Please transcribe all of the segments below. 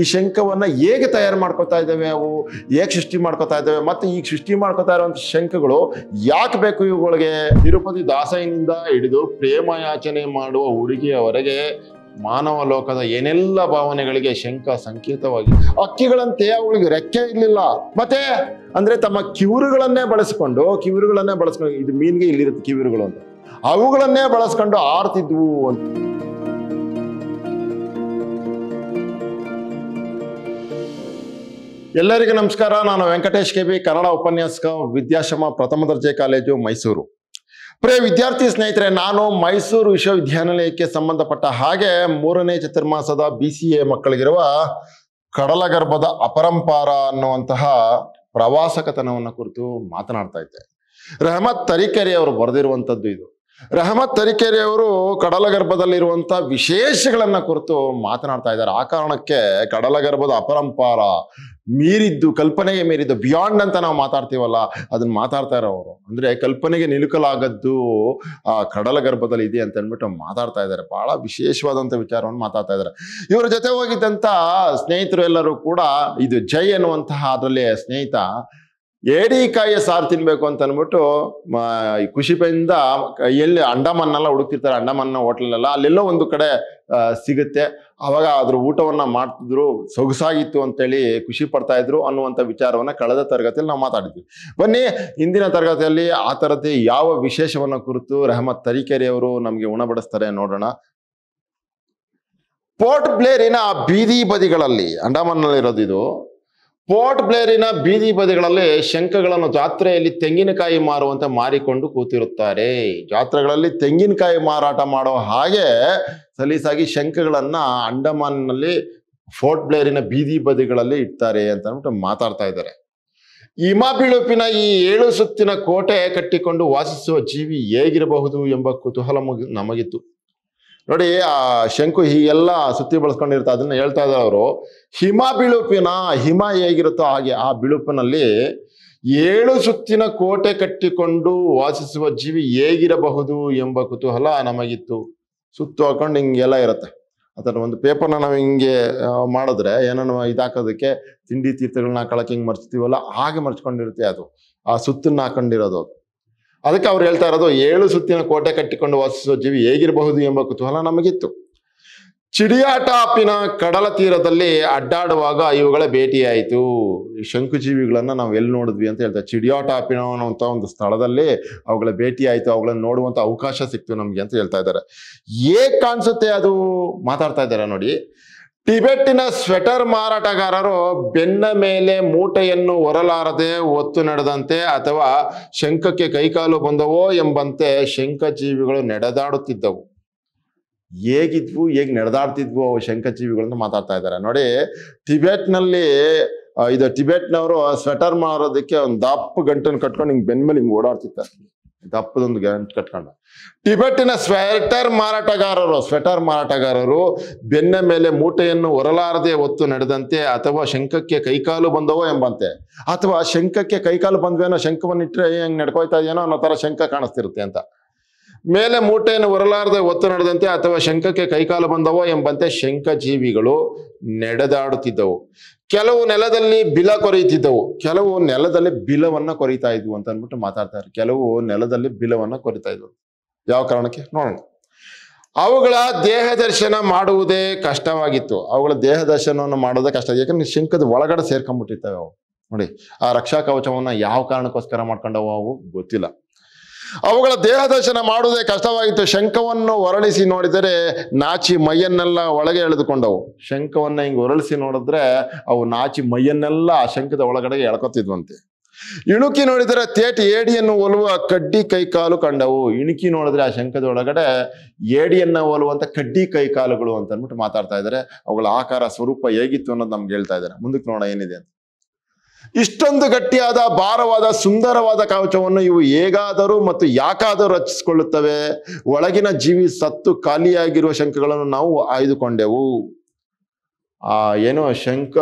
ಈ ಶಂಕವನ್ನು ಹೇಗೆ ತಯಾರು ಮಾಡ್ಕೋತಾ ಇದ್ದಾವೆ ಅವು ಹೇಗೆ ಸೃಷ್ಟಿ ಮಾಡ್ಕೋತಾ ಇದ್ದಾವೆ ಮತ್ತು ಈಗ ಸೃಷ್ಟಿ ಮಾಡ್ಕೋತಾ ಇರುವಂಥ ಶಂಕಗಳು ಯಾಕೆ ಬೇಕು ಇವುಗಳಿಗೆ ತಿರುಪತಿ ದಾಸಯ್ಯನಿಂದ ಹಿಡಿದು ಪ್ರೇಮ ಯಾಚನೆ ಮಾಡುವ ಹುಡುಗಿಯವರೆಗೆ ಮಾನವ ಲೋಕದ ಏನೆಲ್ಲ ಭಾವನೆಗಳಿಗೆ ಶಂಕ ಸಂಕೇತವಾಗಿ ಅಕ್ಕಿಗಳಂತೆ ಅವುಗಳಿಗೆ ರೆಕ್ಕೆ ಇರಲಿಲ್ಲ ಮತ್ತೆ ಅಂದ್ರೆ ತಮ್ಮ ಕಿವಿರುಗಳನ್ನೇ ಬಳಸ್ಕೊಂಡು ಕಿವಿರುಗಳನ್ನೇ ಬಳಸ್ಕೊಂಡು ಇದು ಮೀನಿಗೆ ಇಲ್ಲಿರುತ್ತೆ ಕಿವಿರುಗಳು ಅಂತ ಅವುಗಳನ್ನೇ ಬಳಸ್ಕೊಂಡು ಆರ್ತಿದ್ವು ಅಂತ ಎಲ್ಲರಿಗೂ ನಮಸ್ಕಾರ ನಾನು ವೆಂಕಟೇಶ್ ಕೆ ಬಿ ಕನ್ನಡ ಉಪನ್ಯಾಸಕ ವಿದ್ಯಾಶ್ರಮ ಪ್ರಥಮ ದರ್ಜೆ ಕಾಲೇಜು ಮೈಸೂರು ಪ್ರಿಯ ವಿದ್ಯಾರ್ಥಿ ಸ್ನೇಹಿತರೆ ನಾನು ಮೈಸೂರು ವಿಶ್ವವಿದ್ಯಾನಿಲಯಕ್ಕೆ ಸಂಬಂಧಪಟ್ಟ ಹಾಗೆ ಮೂರನೇ ಚತುರ್ಮಾಸದ ಬಿ ಸಿ ಎ ಮಕ್ಕಳಿಗಿರುವ ಕಡಲಗರ್ಭದ ಅಪರಂಪಾರ ಅನ್ನುವಂತಹ ಪ್ರವಾಸ ಕಥನವನ್ನು ಕುರಿತು ಮಾತನಾಡ್ತಾ ಇದ್ದೆ ರೆಹಮತ್ ತರೀಕೆರೆ ಅವರು ಬರೆದಿರುವಂಥದ್ದು ಇದು ರಹಮತ್ ತರೀಕೆರೆಯವರು ಕಡಲ ಗರ್ಭದಲ್ಲಿರುವಂಥ ವಿಶೇಷಗಳನ್ನ ಕುರಿತು ಮಾತನಾಡ್ತಾ ಇದ್ದಾರೆ ಆ ಕಾರಣಕ್ಕೆ ಕಡಲ ಗರ್ಭದ ಅಪರಂಪಾರ ಮೀರಿದ್ದು ಕಲ್ಪನೆಗೆ ಮೀರಿದ್ದು ಬಿಯಾಂಡ್ ಅಂತ ನಾವು ಮಾತಾಡ್ತೀವಲ್ಲ ಅದನ್ನ ಮಾತಾಡ್ತಾ ಅವರು ಅಂದ್ರೆ ಕಲ್ಪನೆಗೆ ನಿಲುಕಲಾಗದ್ದು ಆ ಕಡಲ ಗರ್ಭದಲ್ಲಿ ಇದೆ ಅಂತ ಅಂದ್ಬಿಟ್ಟು ಮಾತಾಡ್ತಾ ಇದ್ದಾರೆ ಬಹಳ ವಿಶೇಷವಾದಂತ ವಿಚಾರವನ್ನು ಮಾತಾಡ್ತಾ ಇದ್ದಾರೆ ಇವರ ಜೊತೆ ಹೋಗಿದ್ದಂಥ ಸ್ನೇಹಿತರು ಎಲ್ಲರೂ ಕೂಡ ಇದು ಜೈ ಎನ್ನುವಂತಹ ಅದರಲ್ಲಿ ಸ್ನೇಹಿತ ಏಡಿಕಾಯಿಯ ಸಾರು ತಿನ್ಬೇಕು ಅಂತ ಅಂದ್ಬಿಟ್ಟು ಖುಷಿಪೆಯಿಂದ ಎಲ್ಲಿ ಅಂಡಮನ್ನೆಲ್ಲ ಹುಡುಕ್ತಿರ್ತಾರೆ ಅಂಡಮನ್ನ ಹೋಟ್ಲಲ್ಲೆಲ್ಲ ಅಲ್ಲೆಲ್ಲೋ ಒಂದು ಕಡೆ ಸಿಗುತ್ತೆ ಅವಾಗ ಅದ್ರ ಊಟವನ್ನ ಮಾಡ್ತಿದ್ರು ಸೊಗಸಾಗಿತ್ತು ಅಂತೇಳಿ ಖುಷಿ ಪಡ್ತಾ ಇದ್ರು ಅನ್ನುವಂಥ ವಿಚಾರವನ್ನ ಕಳೆದ ತರಗತಿಯಲ್ಲಿ ನಾವು ಮಾತಾಡಿದ್ವಿ ಬನ್ನಿ ಹಿಂದಿನ ತರಗತಿಯಲ್ಲಿ ಆ ಥರದ್ದು ಯಾವ ವಿಶೇಷವನ್ನ ಕುರಿತು ರೆಹಮತ್ ತರೀಕೆರೆಯವರು ಅವರು ನಮಗೆ ಉಣಬಡಿಸ್ತಾರೆ ನೋಡೋಣ ಪೋರ್ಟ್ ಬ್ಲೇರಿನ ಬೀದಿ ಬದಿಗಳಲ್ಲಿ ಇರೋದು ಇದು ಪೋರ್ಟ್ ಬ್ಲೇರಿನ ಬೀದಿ ಬದಿಗಳಲ್ಲಿ ಶಂಖಗಳನ್ನು ಜಾತ್ರೆಯಲ್ಲಿ ತೆಂಗಿನಕಾಯಿ ಮಾರುವಂತೆ ಮಾರಿಕೊಂಡು ಕೂತಿರುತ್ತಾರೆ ಜಾತ್ರೆಗಳಲ್ಲಿ ತೆಂಗಿನಕಾಯಿ ಮಾರಾಟ ಮಾಡೋ ಹಾಗೆ ಸಲೀಸಾಗಿ ಶಂಖಗಳನ್ನ ಅಂಡಮಾನ್ನಲ್ಲಿ ಫೋರ್ಟ್ ಬ್ಲೇರಿನ ಬೀದಿ ಬದಿಗಳಲ್ಲಿ ಇಡ್ತಾರೆ ಅಂತ ಅಂದ್ಬಿಟ್ಟು ಮಾತಾಡ್ತಾ ಇದ್ದಾರೆ ಹಿಮ ಬಿಳುಪಿನ ಈ ಏಳು ಸುತ್ತಿನ ಕೋಟೆ ಕಟ್ಟಿಕೊಂಡು ವಾಸಿಸುವ ಜೀವಿ ಹೇಗಿರಬಹುದು ಎಂಬ ಕುತೂಹಲ ನಮಗಿತ್ತು ನೋಡಿ ಆ ಶಂಕು ಹೀಗೆಲ್ಲ ಸುತ್ತಿ ಬಳಸ್ಕೊಂಡಿರ್ತ ಅದನ್ನ ಹೇಳ್ತಾ ಇದ್ದಾರೆ ಅವರು ಹಿಮ ಬಿಳುಪಿನ ಹಿಮ ಹೇಗಿರುತ್ತೋ ಹಾಗೆ ಆ ಬಿಳುಪಿನಲ್ಲಿ ಏಳು ಸುತ್ತಿನ ಕೋಟೆ ಕಟ್ಟಿಕೊಂಡು ವಾಸಿಸುವ ಜೀವಿ ಹೇಗಿರಬಹುದು ಎಂಬ ಕುತೂಹಲ ನಮಗಿತ್ತು ಸುತ್ತು ಹಾಕೊಂಡು ಹಿಂಗೆಲ್ಲ ಇರುತ್ತೆ ಅದರ ಒಂದು ಪೇಪರ್ನ ನಾವು ಹಿಂಗೆ ಮಾಡಿದ್ರೆ ಏನನ್ನು ಇದಾಕೋದಕ್ಕೆ ತಿಂಡಿ ತೀರ್ಥಗಳನ್ನ ಹಾಕೊಳಕ್ಕೆ ಹಿಂಗೆ ಮರ್ಚ್ತೀವಲ್ಲ ಹಾಗೆ ಮರ್ಚ್ಕೊಂಡಿರುತ್ತೆ ಅದು ಆ ಸುತ್ತನ್ನ ಹಾಕೊಂಡಿರೋದು ಅದಕ್ಕೆ ಅವ್ರು ಹೇಳ್ತಾ ಇರೋದು ಏಳು ಸುತ್ತಿನ ಕೋಟೆ ಕಟ್ಟಿಕೊಂಡು ವಾಸಿಸುವ ಜೀವಿ ಹೇಗಿರಬಹುದು ಎಂಬ ಕುತೂಹಲ ನಮಗಿತ್ತು ಚಿಡಿಯಾಟಾಪಿನ ಕಡಲ ತೀರದಲ್ಲಿ ಅಡ್ಡಾಡುವಾಗ ಇವುಗಳ ಭೇಟಿಯಾಯಿತು ಈ ಶಂಕುಜೀವಿಗಳನ್ನು ನಾವು ಎಲ್ಲಿ ನೋಡಿದ್ವಿ ಅಂತ ಹೇಳ್ತಾರೆ ಚಿಡಿಯಾಟಾಪಿನ ಅನ್ನುವಂಥ ಒಂದು ಸ್ಥಳದಲ್ಲಿ ಅವುಗಳ ಭೇಟಿಯಾಯಿತು ಅವುಗಳನ್ನ ನೋಡುವಂಥ ಅವಕಾಶ ಸಿಕ್ತು ನಮಗೆ ಅಂತ ಹೇಳ್ತಾ ಇದ್ದಾರೆ ಹೇಗೆ ಕಾಣಿಸುತ್ತೆ ಅದು ಮಾತಾಡ್ತಾ ಇದ್ದಾರೆ ನೋಡಿ ಟಿಬೆಟ್ಟಿನ ಸ್ವೆಟರ್ ಮಾರಾಟಗಾರರು ಬೆನ್ನ ಮೇಲೆ ಮೂಟೆಯನ್ನು ಹೊರಲಾರದೆ ಒತ್ತು ನಡೆದಂತೆ ಅಥವಾ ಶಂಖಕ್ಕೆ ಕೈಕಾಲು ಬಂದವೋ ಎಂಬಂತೆ ಶಂಖಜೀವಿಗಳು ನಡೆದಾಡುತ್ತಿದ್ದವು ಹೇಗಿದ್ವು ಹೇಗೆ ನಡೆದಾಡ್ತಿದ್ವು ಅವು ಶಂಖಜೀವಿಗಳನ್ನು ಮಾತಾಡ್ತಾ ಇದ್ದಾರೆ ನೋಡಿ ಟಿಬೆಟ್ನಲ್ಲಿ ಇದು ಟಿಬೆಟ್ನವರು ಸ್ವೆಟರ್ ಮಾರೋದಕ್ಕೆ ಒಂದು ದಪ್ಪ ಗಂಟನ್ನು ಕಟ್ಕೊಂಡು ಹಿಂಗೆ ಬೆನ್ನ ಮೇಲೆ ಹಿಂಗೆ ಓಡಾಡ್ತಿದ್ದಾರೆ ತಪ್ಪದೊಂದು ಗ್ಯಾರಂಟಿ ಕಟ್ಕೊಂಡ ಟಿಬೆಟ್ಟಿನ ಸ್ವೆಟರ್ ಮಾರಾಟಗಾರರು ಸ್ವೆಟರ್ ಮಾರಾಟಗಾರರು ಬೆನ್ನ ಮೇಲೆ ಮೂಟೆಯನ್ನು ಹೊರಲಾರದೆ ಒತ್ತು ನಡೆದಂತೆ ಅಥವಾ ಶಂಖಕ್ಕೆ ಕೈಕಾಲು ಬಂದವೋ ಎಂಬಂತೆ ಅಥವಾ ಶಂಖಕ್ಕೆ ಕೈಕಾಲು ಬಂದ್ವೇನೋ ಶಂಕವನ್ನು ಇಟ್ಟರೆ ಹೆಂಗ್ ನಡ್ಕೋಯ್ತಾ ಇದೆಯೇನೋ ಅನ್ನೋ ತರ ಶಂಖ ಕಾಣಿಸ್ತಿರುತ್ತೆ ಅಂತ ಮೇಲೆ ಮೂಟೆಯನ್ನು ಹೊರಲಾರದೆ ಒತ್ತು ನಡೆದಂತೆ ಅಥವಾ ಶಂಖಕ್ಕೆ ಕೈಕಾಲು ಬಂದವೋ ಎಂಬಂತೆ ಶಂಖ ಜೀವಿಗಳು ನಡೆದಾಡುತ್ತಿದ್ದವು ಕೆಲವು ನೆಲದಲ್ಲಿ ಬಿಲ ಕೊರೆಯುತ್ತಿದ್ದವು ಕೆಲವು ನೆಲದಲ್ಲಿ ಬಿಲವನ್ನ ಕೊರಿತಾ ಇದ್ವು ಅಂತ ಅಂದ್ಬಿಟ್ಟು ಮಾತಾಡ್ತಾರೆ ಕೆಲವು ನೆಲದಲ್ಲಿ ಬಿಲವನ್ನ ಕೊರಿತಾ ಇದ್ವು ಯಾವ ಕಾರಣಕ್ಕೆ ನೋಡೋಣ ಅವುಗಳ ದೇಹ ದರ್ಶನ ಮಾಡುವುದೇ ಕಷ್ಟವಾಗಿತ್ತು ಅವುಗಳ ದೇಹ ದರ್ಶನವನ್ನು ಮಾಡೋದೇ ಕಷ್ಟ ಯಾಕಂದ್ರೆ ಶಿಂಕದ ಒಳಗಡೆ ಸೇರ್ಕೊಂಡ್ಬಿಟ್ಟಿರ್ತವೆ ಅವು ನೋಡಿ ಆ ರಕ್ಷಾ ಕವಚವನ್ನ ಯಾವ ಕಾರಣಕ್ಕೋಸ್ಕರ ಮಾಡ್ಕೊಂಡವು ಅವು ಗೊತ್ತಿಲ್ಲ ಅವುಗಳ ದೇಹದರ್ಶನ ಮಾಡುವುದೇ ಕಷ್ಟವಾಗಿತ್ತು ಶಂಖವನ್ನು ಹೊರಳಿಸಿ ನೋಡಿದರೆ ನಾಚಿ ಮೈಯನ್ನೆಲ್ಲ ಒಳಗೆ ಎಳೆದುಕೊಂಡವು ಶಂಖವನ್ನು ಹಿಂಗೆ ಹೊರಳಿಸಿ ನೋಡಿದ್ರೆ ಅವು ನಾಚಿ ಮೈಯನ್ನೆಲ್ಲ ಆ ಶಂಖದ ಒಳಗಡೆಗೆ ಎಳ್ಕೊತಿದ್ವಂತೆ ಇಣುಕಿ ನೋಡಿದರೆ ತೇಟ್ ಏಡಿಯನ್ನು ಒಲುವ ಕಡ್ಡಿ ಕೈಕಾಲು ಕಂಡವು ಇಣುಕಿ ನೋಡಿದ್ರೆ ಆ ಶಂಖದ ಒಳಗಡೆ ಏಡಿಯನ್ನ ಒಲುವಂತ ಕಡ್ಡಿ ಕೈಕಾಲುಗಳು ಅಂತ ಅಂದ್ಬಿಟ್ಟು ಮಾತಾಡ್ತಾ ಇದ್ದಾರೆ ಅವುಗಳ ಆಕಾರ ಸ್ವರೂಪ ಹೇಗಿತ್ತು ಅನ್ನೋದು ನಮ್ಗೆ ಹೇಳ್ತಾ ಇದ್ದಾರೆ ಮುಂದಕ್ಕೆ ನೋಡೋಣ ಏನಿದೆ ಅಂತ ಇಷ್ಟೊಂದು ಗಟ್ಟಿಯಾದ ಭಾರವಾದ ಸುಂದರವಾದ ಕವಚವನ್ನು ಇವು ಹೇಗಾದರೂ ಮತ್ತು ಯಾಕಾದರೂ ರಚಿಸಿಕೊಳ್ಳುತ್ತವೆ ಒಳಗಿನ ಜೀವಿ ಸತ್ತು ಖಾಲಿಯಾಗಿರುವ ಶಂಖಗಳನ್ನು ನಾವು ಆಯ್ದುಕೊಂಡೆವು ಆ ಏನು ಶಂಖ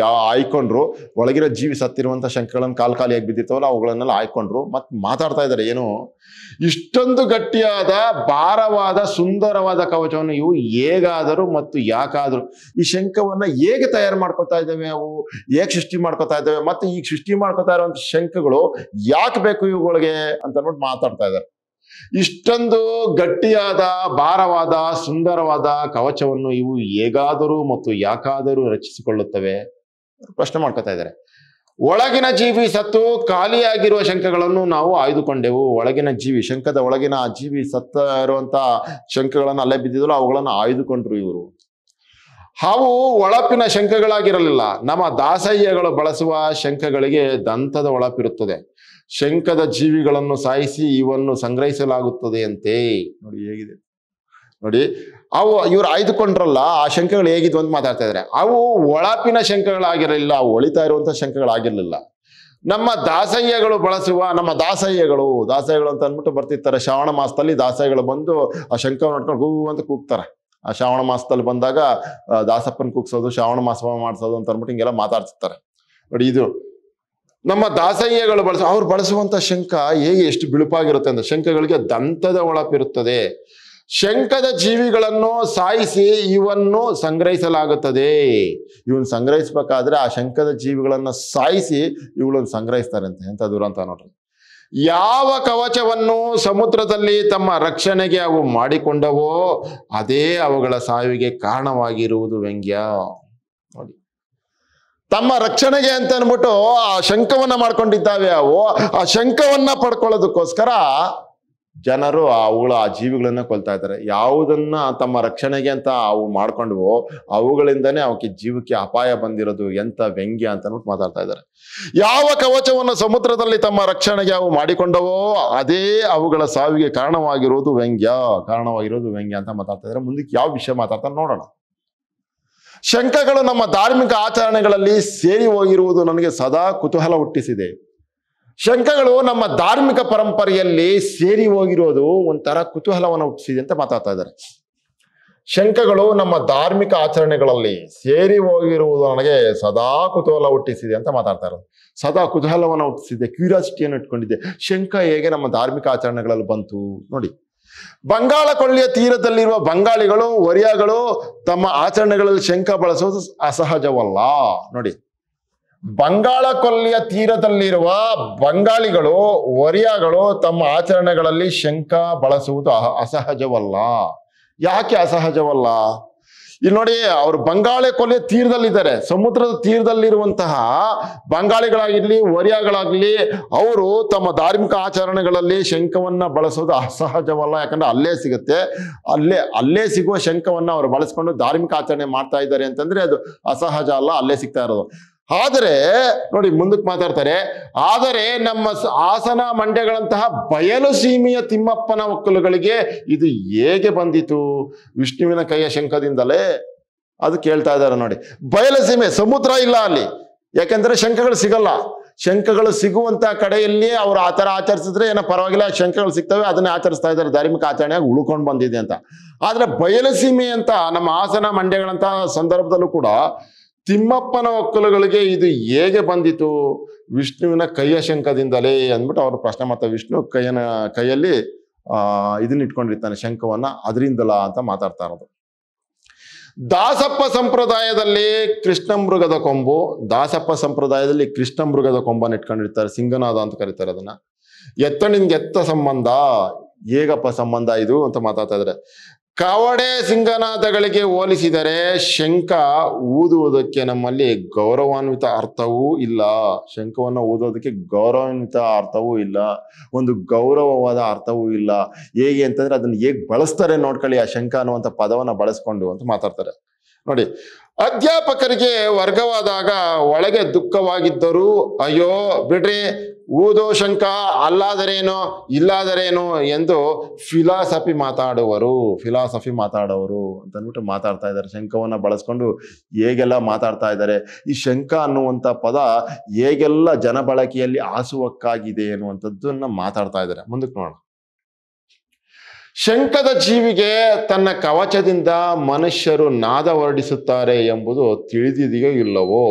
ಯಾ ಆಯ್ಕೊಂಡ್ರು ಒಳಗಿರೋ ಜೀವಿ ಸತ್ತಿರುವಂಥ ಶಂಖಗಳನ್ನು ಕಾಲು ಖಾಲಿಯಾಗಿ ಬಿದ್ದಿತ್ತವಲ್ಲ ಅವುಗಳನ್ನೆಲ್ಲ ಆಯ್ಕೊಂಡ್ರು ಮತ್ತು ಮಾತಾಡ್ತಾ ಇದ್ದಾರೆ ಏನು ಇಷ್ಟೊಂದು ಗಟ್ಟಿಯಾದ ಭಾರವಾದ ಸುಂದರವಾದ ಕವಚವನ್ನು ಇವು ಹೇಗಾದರೂ ಮತ್ತು ಯಾಕಾದರೂ ಈ ಶಂಖವನ್ನು ಹೇಗೆ ತಯಾರು ಮಾಡ್ಕೊತಾ ಇದ್ದಾವೆ ಅವು ಹೇಗೆ ಸೃಷ್ಟಿ ಮಾಡ್ಕೊತಾ ಇದ್ದಾವೆ ಮತ್ತೆ ಈಗ ಸೃಷ್ಟಿ ಮಾಡ್ಕೊತಾ ಇರುವಂಥ ಶಂಖಗಳು ಯಾಕೆ ಬೇಕು ಇವುಗಳಿಗೆ ಅಂತ ನೋಡಿ ಮಾತಾಡ್ತಾ ಇದ್ದಾರೆ ಇಷ್ಟೊಂದು ಗಟ್ಟಿಯಾದ ಭಾರವಾದ ಸುಂದರವಾದ ಕವಚವನ್ನು ಇವು ಹೇಗಾದರೂ ಮತ್ತು ಯಾಕಾದರೂ ರಚಿಸಿಕೊಳ್ಳುತ್ತವೆ ಪ್ರಶ್ನೆ ಮಾಡ್ಕೋತಾ ಇದ್ದಾರೆ ಒಳಗಿನ ಜೀವಿ ಸತ್ತು ಖಾಲಿಯಾಗಿರುವ ಶಂಕಗಳನ್ನು ನಾವು ಆಯ್ದುಕೊಂಡೆವು ಒಳಗಿನ ಜೀವಿ ಶಂಕದ ಒಳಗಿನ ಜೀವಿ ಸತ್ತ ಇರುವಂತ ಶಂಕಗಳನ್ನು ಅಲ್ಲೇ ಬಿದ್ದಿದ್ರು ಅವುಗಳನ್ನು ಆಯ್ದುಕೊಂಡ್ರು ಇವರು ಹಾವು ಒಳಪಿನ ಶಂಕಗಳಾಗಿರಲಿಲ್ಲ ನಮ್ಮ ದಾಸಯ್ಯಗಳು ಬಳಸುವ ಶಂಕಗಳಿಗೆ ದಂತದ ಒಳಪಿರುತ್ತದೆ ಶಂಕದ ಜೀವಿಗಳನ್ನು ಸಾಯಿಸಿ ಇವನ್ನು ಸಂಗ್ರಹಿಸಲಾಗುತ್ತದೆ ಅಂತೆ ನೋಡಿ ಹೇಗಿದೆ ನೋಡಿ ಅವು ಇವ್ರು ಆಯ್ದುಕೊಂಡ್ರಲ್ಲ ಆ ಶಂಕಗಳು ಹೇಗಿದ್ವು ಅಂತ ಮಾತಾಡ್ತಾ ಇದ್ದಾರೆ ಅವು ಒಳಪಿನ ಶಂಕಗಳಾಗಿರಲಿಲ್ಲ ಅವು ಒಳಿತಾ ಇರುವಂತಹ ಶಂಕಗಳಾಗಿರ್ಲಿಲ್ಲ ನಮ್ಮ ದಾಸಯ್ಯಗಳು ಬಳಸುವ ನಮ್ಮ ದಾಸಯ್ಯಗಳು ದಾಸಯ್ಯಗಳು ಅಂತ ಅಂದ್ಬಿಟ್ಟು ಬರ್ತಿರ್ತಾರೆ ಶ್ರಾವಣ ಮಾಸದಲ್ಲಿ ದಾಸಯ್ಯಗಳು ಬಂದು ಆ ಶಂಕವನ್ನು ನೋಡ್ಕೊಂಡು ಹೂ ಅಂತ ಕೂಗ್ತಾರೆ ಆ ಶ್ರಾವಣ ಮಾಸದಲ್ಲಿ ಬಂದಾಗ ದಾಸಪ್ಪನ ಕೂಗ್ಸೋದು ಶ್ರಾವಣ ಮಾಸವ ಮಾಡಿಸೋದು ಅಂತ ಅಂದ್ಬಿಟ್ಟು ಹಿಂಗೆಲ್ಲ ಮಾತಾಡ್ತಿರ್ತಾರೆ ನೋಡಿ ಇದು ನಮ್ಮ ದಾಸಯ್ಯಗಳು ಬಳಸ ಅವ್ರು ಬಳಸುವಂತ ಶಂಖ ಹೇಗೆ ಎಷ್ಟು ಬಿಳುಪಾಗಿರುತ್ತೆ ಅಂತ ಶಂಖಗಳಿಗೆ ದಂತದ ಒಳಪಿರುತ್ತದೆ ಶಂಖದ ಜೀವಿಗಳನ್ನು ಸಾಯಿಸಿ ಇವನ್ನು ಸಂಗ್ರಹಿಸಲಾಗುತ್ತದೆ ಇವನ್ ಸಂಗ್ರಹಿಸ್ಬೇಕಾದ್ರೆ ಆ ಶಂಖದ ಜೀವಿಗಳನ್ನ ಸಾಯಿಸಿ ಇವುಗಳನ್ನು ಅಂತ ಎಂತ ದುರಂತ ನೋಡ್ರಿ ಯಾವ ಕವಚವನ್ನು ಸಮುದ್ರದಲ್ಲಿ ತಮ್ಮ ರಕ್ಷಣೆಗೆ ಅವು ಮಾಡಿಕೊಂಡವೋ ಅದೇ ಅವುಗಳ ಸಾವಿಗೆ ಕಾರಣವಾಗಿರುವುದು ವ್ಯಂಗ್ಯ ನೋಡಿ ತಮ್ಮ ರಕ್ಷಣೆಗೆ ಅಂತ ಅನ್ಬಿಟ್ಟು ಆ ಶಂಕವನ್ನ ಮಾಡ್ಕೊಂಡಿದ್ದಾವೆ ಅವು ಆ ಶಂಕವನ್ನ ಪಡ್ಕೊಳ್ಳೋದಕ್ಕೋಸ್ಕರ ಜನರು ಆ ಅವುಗಳ ಆ ಜೀವಿಗಳನ್ನ ಕೊಲ್ತಾ ಇದ್ದಾರೆ ಯಾವುದನ್ನ ತಮ್ಮ ರಕ್ಷಣೆಗೆ ಅಂತ ಅವು ಮಾಡ್ಕೊಂಡ್ವು ಅವುಗಳಿಂದನೇ ಅವಕ್ಕೆ ಜೀವಕ್ಕೆ ಅಪಾಯ ಬಂದಿರೋದು ಎಂತ ವ್ಯಂಗ್ಯ ಅಂತ ಅನ್ಬಿಟ್ಟು ಮಾತಾಡ್ತಾ ಇದ್ದಾರೆ ಯಾವ ಕವಚವನ್ನು ಸಮುದ್ರದಲ್ಲಿ ತಮ್ಮ ರಕ್ಷಣೆಗೆ ಅವು ಮಾಡಿಕೊಂಡವೋ ಅದೇ ಅವುಗಳ ಸಾವಿಗೆ ಕಾರಣವಾಗಿರೋದು ವ್ಯಂಗ್ಯ ಕಾರಣವಾಗಿರೋದು ವ್ಯಂಗ್ಯ ಅಂತ ಮಾತಾಡ್ತಾ ಇದ್ದಾರೆ ಮುಂದಕ್ಕೆ ಯಾವ ವಿಷಯ ಮಾತಾಡ್ತಾರೆ ನೋಡೋಣ ಶಂಕಗಳು ನಮ್ಮ ಧಾರ್ಮಿಕ ಆಚರಣೆಗಳಲ್ಲಿ ಸೇರಿ ಹೋಗಿರುವುದು ನನಗೆ ಸದಾ ಕುತೂಹಲ ಹುಟ್ಟಿಸಿದೆ ಶಂಕಗಳು ನಮ್ಮ ಧಾರ್ಮಿಕ ಪರಂಪರೆಯಲ್ಲಿ ಸೇರಿ ಹೋಗಿರೋದು ಒಂಥರ ಕುತೂಹಲವನ್ನು ಹುಟ್ಟಿಸಿದೆ ಅಂತ ಮಾತಾಡ್ತಾ ಇದ್ದಾರೆ ಶಂಕಗಳು ನಮ್ಮ ಧಾರ್ಮಿಕ ಆಚರಣೆಗಳಲ್ಲಿ ಸೇರಿ ಹೋಗಿರುವುದು ನನಗೆ ಸದಾ ಕುತೂಹಲ ಹುಟ್ಟಿಸಿದೆ ಅಂತ ಮಾತಾಡ್ತಾ ಇರೋದು ಸದಾ ಕುತೂಹಲವನ್ನು ಹುಟ್ಟಿಸಿದೆ ಕ್ಯೂರಿಯಾಸಿಟಿಯನ್ನು ಇಟ್ಕೊಂಡಿದೆ ಶಂಕ ಹೇಗೆ ನಮ್ಮ ಧಾರ್ಮಿಕ ಆಚರಣೆಗಳಲ್ಲಿ ಬಂತು ನೋಡಿ ಬಂಗಾಳ ಕೊಳ್ಳಿಯ ತೀರದಲ್ಲಿರುವ ಬಂಗಾಳಿಗಳು ವರಿಯಾಗಳು ತಮ್ಮ ಆಚರಣೆಗಳಲ್ಲಿ ಶಂಕ ಬಳಸುವುದು ಅಸಹಜವಲ್ಲ ನೋಡಿ ಬಂಗಾಳ ಕೊಲ್ಲಿಯ ತೀರದಲ್ಲಿರುವ ಬಂಗಾಳಿಗಳು ವರಿಯಾಗಳು ತಮ್ಮ ಆಚರಣೆಗಳಲ್ಲಿ ಶಂಕ ಬಳಸುವುದು ಅಸಹಜವಲ್ಲ ಯಾಕೆ ಅಸಹಜವಲ್ಲ ಇಲ್ಲಿ ನೋಡಿ ಅವರು ಬಂಗಾಳಿ ಕೊಲೆ ತೀರದಲ್ಲಿದ್ದಾರೆ ಸಮುದ್ರದ ತೀರದಲ್ಲಿರುವಂತಹ ಬಂಗಾಳಿಗಳಾಗಿರ್ಲಿ ಒರಿಯಾಗಳಾಗ್ಲಿ ಅವರು ತಮ್ಮ ಧಾರ್ಮಿಕ ಆಚರಣೆಗಳಲ್ಲಿ ಶಂಕವನ್ನ ಬಳಸೋದು ಅಸಹಜವಲ್ಲ ಯಾಕಂದ್ರೆ ಅಲ್ಲೇ ಸಿಗುತ್ತೆ ಅಲ್ಲೇ ಅಲ್ಲೇ ಸಿಗುವ ಶಂಕವನ್ನ ಅವರು ಬಳಸ್ಕೊಂಡು ಧಾರ್ಮಿಕ ಆಚರಣೆ ಮಾಡ್ತಾ ಇದ್ದಾರೆ ಅಂತಂದ್ರೆ ಅದು ಅಸಹಜ ಅಲ್ಲ ಅಲ್ಲೇ ಸಿಗ್ತಾ ಇರೋದು ಆದರೆ ನೋಡಿ ಮುಂದಕ್ಕೆ ಮಾತಾಡ್ತಾರೆ ಆದರೆ ನಮ್ಮ ಆಸನ ಮಂಡ್ಯಗಳಂತಹ ಬಯಲು ಸೀಮೆಯ ತಿಮ್ಮಪ್ಪನ ಒಕ್ಕಲುಗಳಿಗೆ ಇದು ಹೇಗೆ ಬಂದಿತು ವಿಷ್ಣುವಿನ ಕೈಯ ಶಂಖದಿಂದಲೇ ಅದು ಕೇಳ್ತಾ ಇದ್ದಾರೆ ನೋಡಿ ಬಯಲು ಸೀಮೆ ಸಮುದ್ರ ಇಲ್ಲ ಅಲ್ಲಿ ಯಾಕೆಂದ್ರೆ ಶಂಖಗಳು ಸಿಗಲ್ಲ ಶಂಖಗಳು ಸಿಗುವಂತ ಕಡೆಯಲ್ಲಿ ಅವರು ಆ ಥರ ಆಚರಿಸಿದ್ರೆ ಏನೋ ಪರವಾಗಿಲ್ಲ ಶಂಖಗಳು ಸಿಗ್ತವೆ ಅದನ್ನೇ ಆಚರಿಸ್ತಾ ಇದ್ದಾರೆ ಧಾರ್ಮಿಕ ಆಚರಣೆಯಾಗಿ ಉಳ್ಕೊಂಡು ಬಂದಿದೆ ಅಂತ ಆದರೆ ಬಯಲು ಸೀಮೆ ಅಂತ ನಮ್ಮ ಆಸನ ಮಂಡ್ಯಗಳಂತಹ ಸಂದರ್ಭದಲ್ಲೂ ಕೂಡ ತಿಮ್ಮಪ್ಪನ ಒಕ್ಕಲುಗಳಿಗೆ ಇದು ಹೇಗೆ ಬಂದಿತು ವಿಷ್ಣುವಿನ ಕೈಯ ಶಂಖದಿಂದಲೇ ಅಂದ್ಬಿಟ್ಟು ಅವರು ಪ್ರಶ್ನೆ ಮಾಡ್ತಾರೆ ವಿಷ್ಣು ಕೈಯನ ಕೈಯಲ್ಲಿ ಇದನ್ನ ಇಟ್ಕೊಂಡಿರ್ತಾನೆ ಶಂಖವನ್ನ ಅದರಿಂದಲ ಅಂತ ಮಾತಾಡ್ತಾ ಇರೋದು ದಾಸಪ್ಪ ಸಂಪ್ರದಾಯದಲ್ಲಿ ಕೃಷ್ಣ ಮೃಗದ ಕೊಂಬು ದಾಸಪ್ಪ ಸಂಪ್ರದಾಯದಲ್ಲಿ ಕೃಷ್ಣ ಮೃಗದ ಕೊಂಬನ್ನು ಇಟ್ಕೊಂಡಿರ್ತಾರೆ ಸಿಂಗನಾದ ಅಂತ ಕರೀತಾರೆ ಅದನ್ನ ಎತ್ತಣಿನ್ಗೆ ಎತ್ತ ಸಂಬಂಧ ಹೇಗಪ್ಪ ಸಂಬಂಧ ಇದು ಅಂತ ಮಾತಾಡ್ತಾ ಇದ್ದಾರೆ ಕವಡೆ ಸಿಂಗನಾಥಗಳಿಗೆ ಹೋಲಿಸಿದರೆ ಶಂಖ ಊದುವುದಕ್ಕೆ ನಮ್ಮಲ್ಲಿ ಗೌರವಾನ್ವಿತ ಅರ್ಥವೂ ಇಲ್ಲ ಶಂಖವನ್ನು ಊದೋದಕ್ಕೆ ಗೌರವಾನ್ವಿತ ಅರ್ಥವೂ ಇಲ್ಲ ಒಂದು ಗೌರವವಾದ ಅರ್ಥವೂ ಇಲ್ಲ ಹೇಗೆ ಅಂತಂದ್ರೆ ಅದನ್ನು ಹೇಗೆ ಬಳಸ್ತಾರೆ ನೋಡ್ಕೊಳ್ಳಿ ಆ ಶಂಖ ಅನ್ನುವಂಥ ಪದವನ್ನು ಬಳಸ್ಕೊಂಡು ಅಂತ ಮಾತಾಡ್ತಾರೆ ನೋಡಿ ಅಧ್ಯಾಪಕರಿಗೆ ವರ್ಗವಾದಾಗ ಒಳಗೆ ದುಃಖವಾಗಿದ್ದರು ಅಯ್ಯೋ ಬಿಡ್ರಿ ಊದೋ ಶಂಕ ಅಲ್ಲಾದರೇನು ಇಲ್ಲಾದರೇನು ಎಂದು ಫಿಲಾಸಫಿ ಮಾತಾಡುವರು ಫಿಲಾಸಫಿ ಮಾತಾಡೋರು ಅಂತ ಅಂದ್ಬಿಟ್ಟು ಮಾತಾಡ್ತಾ ಇದ್ದಾರೆ ಶಂಕವನ್ನು ಬಳಸ್ಕೊಂಡು ಹೇಗೆಲ್ಲ ಮಾತಾಡ್ತಾ ಇದ್ದಾರೆ ಈ ಶಂಕ ಅನ್ನುವಂಥ ಪದ ಹೇಗೆಲ್ಲ ಜನಬಳಕೆಯಲ್ಲಿ ಆಸುವಕ್ಕಾಗಿದೆ ಅನ್ನುವಂಥದ್ದನ್ನು ಮಾತಾಡ್ತಾ ಇದ್ದಾರೆ ಮುಂದಕ್ಕೆ ನೋಡೋಣ ಶಂಕದ ಜೀವಿಗೆ ತನ್ನ ಕವಚದಿಂದ ಮನುಷ್ಯರು ನಾದ ಹೊರಡಿಸುತ್ತಾರೆ ಎಂಬುದು ತಿಳಿದಿದೆಯೋ ಇಲ್ಲವೋ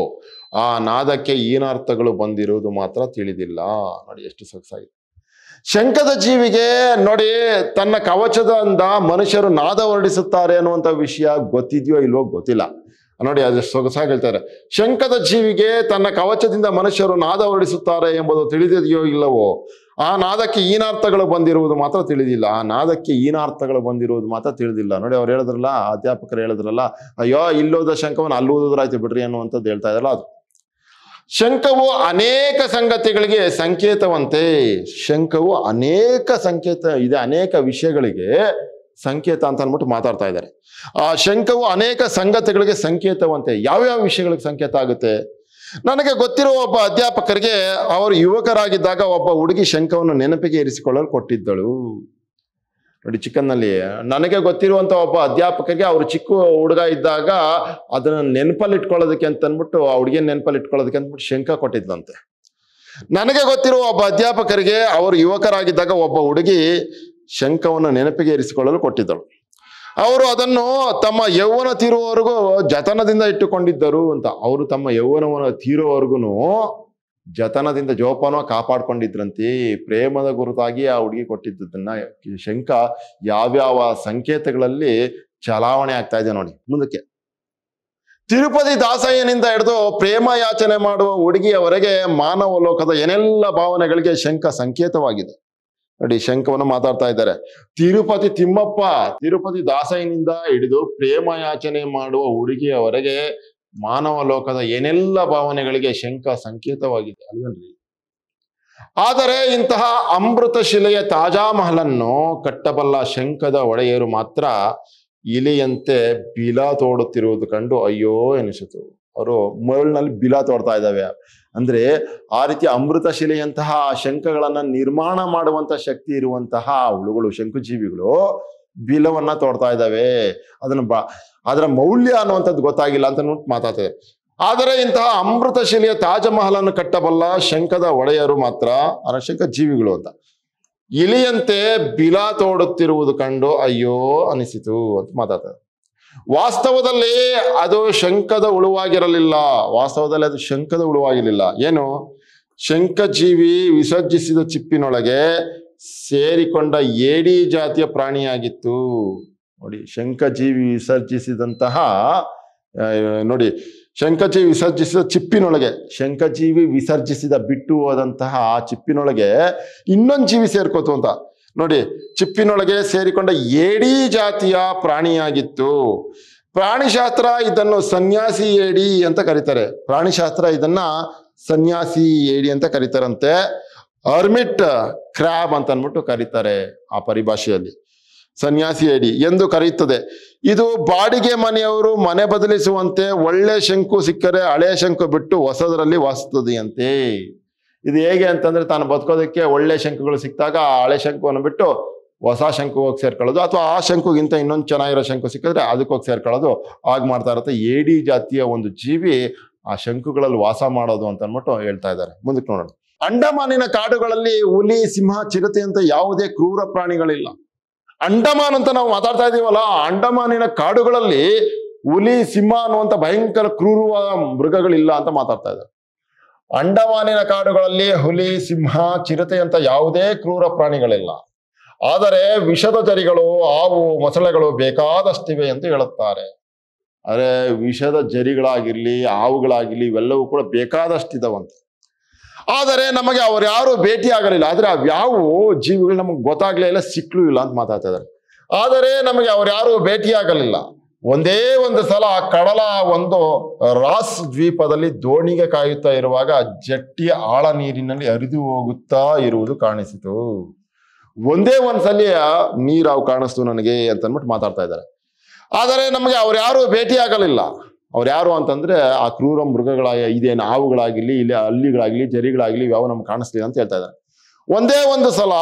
ಆ ನಾದಕ್ಕೆ ಏನರ್ಥಗಳು ಬಂದಿರುವುದು ಮಾತ್ರ ತಿಳಿದಿಲ್ಲ ನೋಡಿ ಎಷ್ಟು ಸೊಗಸಾಗಿದೆ ಶಂಕದ ಜೀವಿಗೆ ನೋಡಿ ತನ್ನ ಕವಚದಿಂದ ಮನುಷ್ಯರು ನಾದ ಹೊರಡಿಸುತ್ತಾರೆ ಅನ್ನುವಂಥ ವಿಷಯ ಗೊತ್ತಿದೆಯೋ ಇಲ್ವೋ ಗೊತ್ತಿಲ್ಲ ನೋಡಿ ಅದು ಸೊಗಸಾಗಿ ಹೇಳ್ತಾರೆ ಶಂಕದ ಜೀವಿಗೆ ತನ್ನ ಕವಚದಿಂದ ಮನುಷ್ಯರು ನಾದ ಹೊರಡಿಸುತ್ತಾರೆ ಎಂಬುದು ತಿಳಿದಿದೆಯೋ ಇಲ್ಲವೋ ಆ ನಾದಕ್ಕೆ ಈನಾರ್ಥಗಳು ಬಂದಿರುವುದು ಮಾತ್ರ ತಿಳಿದಿಲ್ಲ ಆ ನಾದಕ್ಕೆ ಈನಾರ್ಥಗಳು ಬಂದಿರುವುದು ಮಾತ್ರ ತಿಳಿದಿಲ್ಲ ನೋಡಿ ಅವ್ರು ಹೇಳಿದ್ರಲ್ಲ ಅಧ್ಯಾಪಕರು ಹೇಳಿದ್ರಲ್ಲ ಅಯ್ಯೋ ಇಲ್ಲೋದ ಶಂಕವನ್ನು ಅಲ್ಲೋದ್ರಾಯ್ತು ಬಿಡ್ರಿ ಅನ್ನುವಂಥದ್ದು ಹೇಳ್ತಾ ಇದ್ರಲ್ಲ ಅದು ಶಂಕವು ಅನೇಕ ಸಂಗತಿಗಳಿಗೆ ಸಂಕೇತವಂತೆ ಶಂಕವು ಅನೇಕ ಸಂಕೇತ ಇದೆ ಅನೇಕ ವಿಷಯಗಳಿಗೆ ಸಂಕೇತ ಅಂತ ಅಂದ್ಬಿಟ್ಟು ಮಾತಾಡ್ತಾ ಇದ್ದಾರೆ ಆ ಶಂಕವು ಅನೇಕ ಸಂಗತಿಗಳಿಗೆ ಸಂಕೇತವಂತೆ ಯಾವ್ಯಾವ ವಿಷಯಗಳಿಗೆ ಸಂಕೇತ ಆಗುತ್ತೆ ನನಗೆ ಗೊತ್ತಿರುವ ಒಬ್ಬ ಅಧ್ಯಾಪಕರಿಗೆ ಅವರು ಯುವಕರಾಗಿದ್ದಾಗ ಒಬ್ಬ ಹುಡುಗಿ ಶಂಕವನ್ನು ನೆನಪಿಗೆ ಇರಿಸಿಕೊಳ್ಳಲು ಕೊಟ್ಟಿದ್ದಳು ನೋಡಿ ಚಿಕ್ಕನ್ನಲ್ಲಿ ನನಗೆ ಗೊತ್ತಿರುವಂಥ ಒಬ್ಬ ಅಧ್ಯಾಪಕರಿಗೆ ಅವರು ಚಿಕ್ಕ ಹುಡುಗ ಇದ್ದಾಗ ಅದನ್ನು ನೆನಪಲ್ಲಿ ಇಟ್ಕೊಳ್ಳೋದಕ್ಕೆ ಅಂತ ಅಂದ್ಬಿಟ್ಟು ಆ ಹುಡುಗಿಯನ್ನು ನೆನಪಲ್ಲಿ ಇಟ್ಕೊಳ್ಳೋದಕ್ಕೆ ಅಂದ್ಬಿಟ್ಟು ಶಂಕ ಕೊಟ್ಟಿದ್ದಂತೆ ನನಗೆ ಗೊತ್ತಿರುವ ಒಬ್ಬ ಅಧ್ಯಾಪಕರಿಗೆ ಅವರು ಯುವಕರಾಗಿದ್ದಾಗ ಒಬ್ಬ ಹುಡುಗಿ ಶಂಖವನ್ನು ನೆನಪಿಗೆ ಇರಿಸಿಕೊಳ್ಳಲು ಕೊಟ್ಟಿದ್ದಳು ಅವರು ಅದನ್ನು ತಮ್ಮ ಯೌವನ ತೀರುವವರೆಗೂ ಜತನದಿಂದ ಇಟ್ಟುಕೊಂಡಿದ್ದರು ಅಂತ ಅವರು ತಮ್ಮ ಯೌವನವನ್ನು ತೀರುವವರೆಗೂ ಜತನದಿಂದ ಜೋಪಾನ ಕಾಪಾಡ್ಕೊಂಡಿದ್ರಂತೆ ಪ್ರೇಮದ ಗುರುತಾಗಿ ಆ ಹುಡುಗಿ ಕೊಟ್ಟಿದ್ದನ್ನ ಶಂಕ ಯಾವ್ಯಾವ ಸಂಕೇತಗಳಲ್ಲಿ ಚಲಾವಣೆ ಆಗ್ತಾ ಇದೆ ನೋಡಿ ಮುಂದಕ್ಕೆ ತಿರುಪತಿ ದಾಸಯ್ಯನಿಂದ ಹಿಡಿದು ಪ್ರೇಮ ಯಾಚನೆ ಮಾಡುವ ಹುಡುಗಿಯವರೆಗೆ ಮಾನವ ಲೋಕದ ಏನೆಲ್ಲ ಭಾವನೆಗಳಿಗೆ ಶಂಕ ಸಂಕೇತವಾಗಿದೆ ನೋಡಿ ಶಂಕವನ್ನು ಮಾತಾಡ್ತಾ ಇದ್ದಾರೆ ತಿರುಪತಿ ತಿಮ್ಮಪ್ಪ ತಿರುಪತಿ ದಾಸೈನಿಂದ ಹಿಡಿದು ಪ್ರೇಮ ಯಾಚನೆ ಮಾಡುವ ಹುಡುಗಿಯವರೆಗೆ ಮಾನವ ಲೋಕದ ಏನೆಲ್ಲ ಭಾವನೆಗಳಿಗೆ ಶಂಕ ಸಂಕೇತವಾಗಿದೆ ಅಲ್ವಲ್ರಿ ಆದರೆ ಇಂತಹ ಅಮೃತ ಶಿಲೆಯ ತಾಜಾ ಮಹಲನ್ನು ಕಟ್ಟಬಲ್ಲ ಶಂಕದ ಒಡೆಯರು ಮಾತ್ರ ಇಲಿಯಂತೆ ಬಿಲ ತೋಡುತ್ತಿರುವುದು ಕಂಡು ಅಯ್ಯೋ ಎನಿಸಿತು ಅವರು ಮರಳಿನಲ್ಲಿ ಬಿಲ ತೋಡ್ತಾ ಇದ್ದಾವೆ ಅಂದ್ರೆ ಆ ರೀತಿ ಅಮೃತಶಿಲೆಯಂತಹ ಶಂಖಗಳನ್ನು ನಿರ್ಮಾಣ ಮಾಡುವಂಥ ಶಕ್ತಿ ಇರುವಂತಹ ಹುಳುಗಳು ಶಂಕುಜೀವಿಗಳು ಬಿಲವನ್ನು ತೋಡ್ತಾ ಇದ್ದಾವೆ ಅದನ್ನ ಬ ಅದರ ಮೌಲ್ಯ ಅನ್ನುವಂಥದ್ದು ಗೊತ್ತಾಗಿಲ್ಲ ಅಂತ ಮಾತಾಡ್ತದೆ ಆದರೆ ಇಂತಹ ಅಮೃತ ಶಿಲೆಯ ತಾಜಮಹಲನ್ನು ಕಟ್ಟಬಲ್ಲ ಶಂಖದ ಒಡೆಯರು ಮಾತ್ರ ಅದರ ಶಂಕ ಜೀವಿಗಳು ಅಂತ ಇಲಿಯಂತೆ ಬಿಲ ತೋಡುತ್ತಿರುವುದು ಕಂಡು ಅಯ್ಯೋ ಅನಿಸಿತು ಅಂತ ಮಾತಾಡ್ತದೆ ವಾಸ್ತವದಲ್ಲಿ ಅದು ಶಂಕದ ಉಳುವಾಗಿರಲಿಲ್ಲ ವಾಸ್ತವದಲ್ಲಿ ಅದು ಶಂಕದ ಉಳುವಾಗಿರಲಿಲ್ಲ ಏನು ಶಂಕಜೀವಿ ವಿಸರ್ಜಿಸಿದ ಚಿಪ್ಪಿನೊಳಗೆ ಸೇರಿಕೊಂಡ ಏಡಿ ಜಾತಿಯ ಪ್ರಾಣಿಯಾಗಿತ್ತು ನೋಡಿ ಶಂಕಜೀವಿ ವಿಸರ್ಜಿಸಿದಂತಹ ನೋಡಿ ಶಂಕಜೀವಿ ವಿಸರ್ಜಿಸಿದ ಚಿಪ್ಪಿನೊಳಗೆ ಶಂಕಜೀವಿ ವಿಸರ್ಜಿಸಿದ ಬಿಟ್ಟು ಹೋದಂತಹ ಆ ಚಿಪ್ಪಿನೊಳಗೆ ಇನ್ನೊಂದು ಜೀವಿ ಸೇರ್ಕೋತು ಅಂತ ನೋಡಿ ಚಿಪ್ಪಿನೊಳಗೆ ಸೇರಿಕೊಂಡ ಏಡಿ ಜಾತಿಯ ಪ್ರಾಣಿಯಾಗಿತ್ತು ಪ್ರಾಣಿಶಾಸ್ತ್ರ ಇದನ್ನು ಸನ್ಯಾಸಿ ಏಡಿ ಅಂತ ಕರೀತಾರೆ ಪ್ರಾಣಿಶಾಸ್ತ್ರ ಇದನ್ನ ಸನ್ಯಾಸಿ ಏಡಿ ಅಂತ ಕರೀತಾರಂತೆ ಅರ್ಮಿಟ್ ಕ್ರ್ಯಾಬ್ ಅಂತ ಅಂದ್ಬಿಟ್ಟು ಕರೀತಾರೆ ಆ ಪರಿಭಾಷೆಯಲ್ಲಿ ಸನ್ಯಾಸಿ ಏಡಿ ಎಂದು ಕರೆಯುತ್ತದೆ ಇದು ಬಾಡಿಗೆ ಮನೆಯವರು ಮನೆ ಬದಲಿಸುವಂತೆ ಒಳ್ಳೆ ಶಂಕು ಸಿಕ್ಕರೆ ಹಳೆ ಶಂಕು ಬಿಟ್ಟು ಹೊಸದರಲ್ಲಿ ವಾಸಿಸುತ್ತದೆಯಂತೆ ಇದು ಹೇಗೆ ಅಂತಂದ್ರೆ ತಾನು ಬದುಕೋದಕ್ಕೆ ಒಳ್ಳೆ ಶಂಕುಗಳು ಸಿಕ್ಕಾಗ ಆ ಹಳೆ ಶಂಕುವನ್ನು ಬಿಟ್ಟು ಹೊಸ ಶಂಕು ಹೋಗಿ ಸೇರ್ಕೊಳ್ಳೋದು ಅಥವಾ ಆ ಶಂಕುಗಿಂತ ಇನ್ನೊಂದು ಚೆನ್ನಾಗಿರೋ ಶಂಕು ಸಿಕ್ಕಿದ್ರೆ ಅದಕ್ಕೆ ಹೋಗಿ ಸೇರ್ಕೊಳ್ಳೋದು ಆಗ ಮಾಡ್ತಾ ಇರುತ್ತೆ ಏಡಿ ಜಾತಿಯ ಒಂದು ಜೀವಿ ಆ ಶಂಕುಗಳಲ್ಲಿ ವಾಸ ಮಾಡೋದು ಅಂತ ಅನ್ಬಿಟ್ಟು ಹೇಳ್ತಾ ಇದ್ದಾರೆ ಮುಂದಕ್ಕೆ ನೋಡೋಣ ಅಂಡಮಾನಿನ ಕಾಡುಗಳಲ್ಲಿ ಹುಲಿ ಸಿಂಹ ಚಿರತೆ ಅಂತ ಯಾವುದೇ ಕ್ರೂರ ಪ್ರಾಣಿಗಳಿಲ್ಲ ಅಂಡಮಾನ್ ಅಂತ ನಾವು ಮಾತಾಡ್ತಾ ಇದೀವಲ್ಲ ಅಂಡಮಾನಿನ ಕಾಡುಗಳಲ್ಲಿ ಹುಲಿ ಸಿಂಹ ಅನ್ನುವಂಥ ಭಯಂಕರ ಕ್ರೂರ ಮೃಗಗಳಿಲ್ಲ ಅಂತ ಮಾತಾಡ್ತಾ ಇದ್ದಾರೆ ಅಂಡಮಾನಿನ ಕಾಡುಗಳಲ್ಲಿ ಹುಲಿ ಸಿಂಹ ಚಿರತೆಯಂತ ಯಾವುದೇ ಕ್ರೂರ ಪ್ರಾಣಿಗಳಿಲ್ಲ ಆದರೆ ವಿಷದ ಜರಿಗಳು ಹಾವು ಮೊಸಳೆಗಳು ಬೇಕಾದಷ್ಟಿವೆ ಎಂದು ಹೇಳುತ್ತಾರೆ ಆದರೆ ವಿಷದ ಜರಿಗಳಾಗಿರ್ಲಿ ಹಾವುಗಳಾಗಿರ್ಲಿ ಇವೆಲ್ಲವೂ ಕೂಡ ಬೇಕಾದಷ್ಟಿದಾವಂತೆ ಆದರೆ ನಮಗೆ ಅವ್ರು ಯಾರು ಭೇಟಿ ಆಗಲಿಲ್ಲ ಆದರೆ ಅವ್ಯಾವು ಜೀವಿಗಳು ನಮಗೆ ಗೊತ್ತಾಗ್ಲೇ ಇಲ್ಲ ಸಿಕ್ಕಲೂ ಇಲ್ಲ ಅಂತ ಮಾತಾಡ್ತಾ ಆದರೆ ನಮಗೆ ಅವ್ರು ಯಾರು ಭೇಟಿಯಾಗಲಿಲ್ಲ ಒಂದೇ ಒಂದು ಸಲ ಕಡಲ ಒಂದು ರಾಸ್ ದ್ವೀಪದಲ್ಲಿ ದೋಣಿಗೆ ಕಾಯುತ್ತಾ ಇರುವಾಗ ಜಟ್ಟಿಯ ಆಳ ನೀರಿನಲ್ಲಿ ಹರಿದು ಹೋಗುತ್ತಾ ಇರುವುದು ಕಾಣಿಸಿತು ಒಂದೇ ಒಂದ್ಸಲ ನೀರು ಅವು ಕಾಣಿಸ್ತು ನನಗೆ ಅಂತ ಅಂದ್ಬಿಟ್ಟು ಮಾತಾಡ್ತಾ ಇದ್ದಾರೆ ಆದರೆ ನಮಗೆ ಅವ್ರು ಯಾರು ಭೇಟಿ ಆಗಲಿಲ್ಲ ಅವ್ರು ಯಾರು ಅಂತಂದ್ರೆ ಆ ಕ್ರೂರ ಮೃಗಗಳ ಇದೇನು ಹಾವುಗಳಾಗಿರ್ಲಿ ಇಲ್ಲಿ ಹಲ್ಲಿಗಳಾಗಲಿ ಜರಿಗಳಾಗಲಿ ಯಾವ ನಮ್ಗೆ ಕಾಣಿಸ್ಲಿಲ್ಲ ಅಂತ ಹೇಳ್ತಾ ಇದ್ದಾರೆ ಒಂದೇ ಒಂದು ಸಲ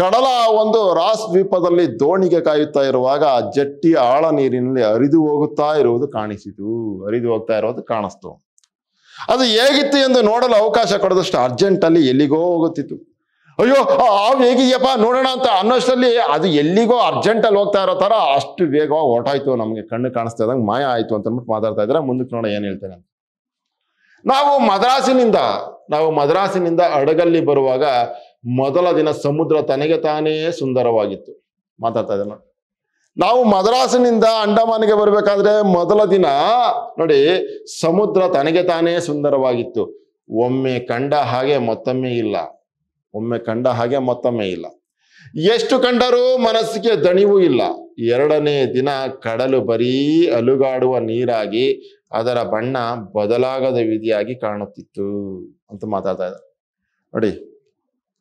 ಕಡಲ ಒಂದು ರಾಸ್ ದ್ವೀಪದಲ್ಲಿ ದೋಣಿಗೆ ಕಾಯುತ್ತಾ ಇರುವಾಗ ಜಟ್ಟಿ ಆಳ ನೀರಿನಲ್ಲಿ ಹರಿದು ಹೋಗುತ್ತಾ ಇರುವುದು ಕಾಣಿಸಿತು ಹರಿದು ಹೋಗ್ತಾ ಇರೋದು ಕಾಣಿಸ್ತು ಅದು ಹೇಗಿತ್ತು ಎಂದು ನೋಡಲು ಅವಕಾಶ ಕೊಡದಷ್ಟು ಅರ್ಜೆಂಟಲ್ಲಿ ಎಲ್ಲಿಗೋ ಹೋಗುತ್ತಿತ್ತು ಅಯ್ಯೋ ಆ ಹೇಗಿದೆಯಪ್ಪ ನೋಡೋಣ ಅಂತ ಅನ್ನೋಷ್ಟರಲ್ಲಿ ಅದು ಎಲ್ಲಿಗೋ ಅರ್ಜೆಂಟಲ್ಲಿ ಹೋಗ್ತಾ ಇರೋ ಥರ ಅಷ್ಟು ವೇಗವಾಗಿ ಓಟಾಯ್ತು ನಮಗೆ ಕಣ್ಣು ಕಾಣಿಸ್ತಾ ಇದ್ದಂಗೆ ಮಾಯ ಆಯಿತು ಅಂತ ಮಾತಾಡ್ತಾ ಇದ್ರೆ ಮುಂದಕ್ಕೆ ನೋಡೋ ಏನು ಹೇಳ್ತೇನೆ ನಾವು ಮದ್ರಾಸಿನಿಂದ ನಾವು ಮದ್ರಾಸಿನಿಂದ ಹಡಗಲ್ಲಿ ಬರುವಾಗ ಮೊದಲ ದಿನ ಸಮುದ್ರ ತನಗೆ ತಾನೇ ಸುಂದರವಾಗಿತ್ತು ಮಾತಾಡ್ತಾ ಇದ್ದೆ ನೋಡಿ ನಾವು ಮದ್ರಾಸಿನಿಂದ ಅಂಡಮಾನಿಗೆ ಬರಬೇಕಾದ್ರೆ ಮೊದಲ ದಿನ ನೋಡಿ ಸಮುದ್ರ ತನಗೆ ತಾನೇ ಸುಂದರವಾಗಿತ್ತು ಒಮ್ಮೆ ಕಂಡ ಹಾಗೆ ಮತ್ತೊಮ್ಮೆ ಇಲ್ಲ ಒಮ್ಮೆ ಕಂಡ ಹಾಗೆ ಮತ್ತೊಮ್ಮೆ ಇಲ್ಲ ಎಷ್ಟು ಕಂಡರೂ ಮನಸ್ಸಿಗೆ ದಣಿವು ಇಲ್ಲ ಎರಡನೇ ದಿನ ಕಡಲು ಬರೀ ಅಲುಗಾಡುವ ನೀರಾಗಿ ಅದರ ಬಣ್ಣ ಬದಲಾಗದ ವಿಧಿಯಾಗಿ ಕಾಣುತ್ತಿತ್ತು ಅಂತ ಮಾತಾಡ್ತಾ ಇದ್ದಾರೆ ನೋಡಿ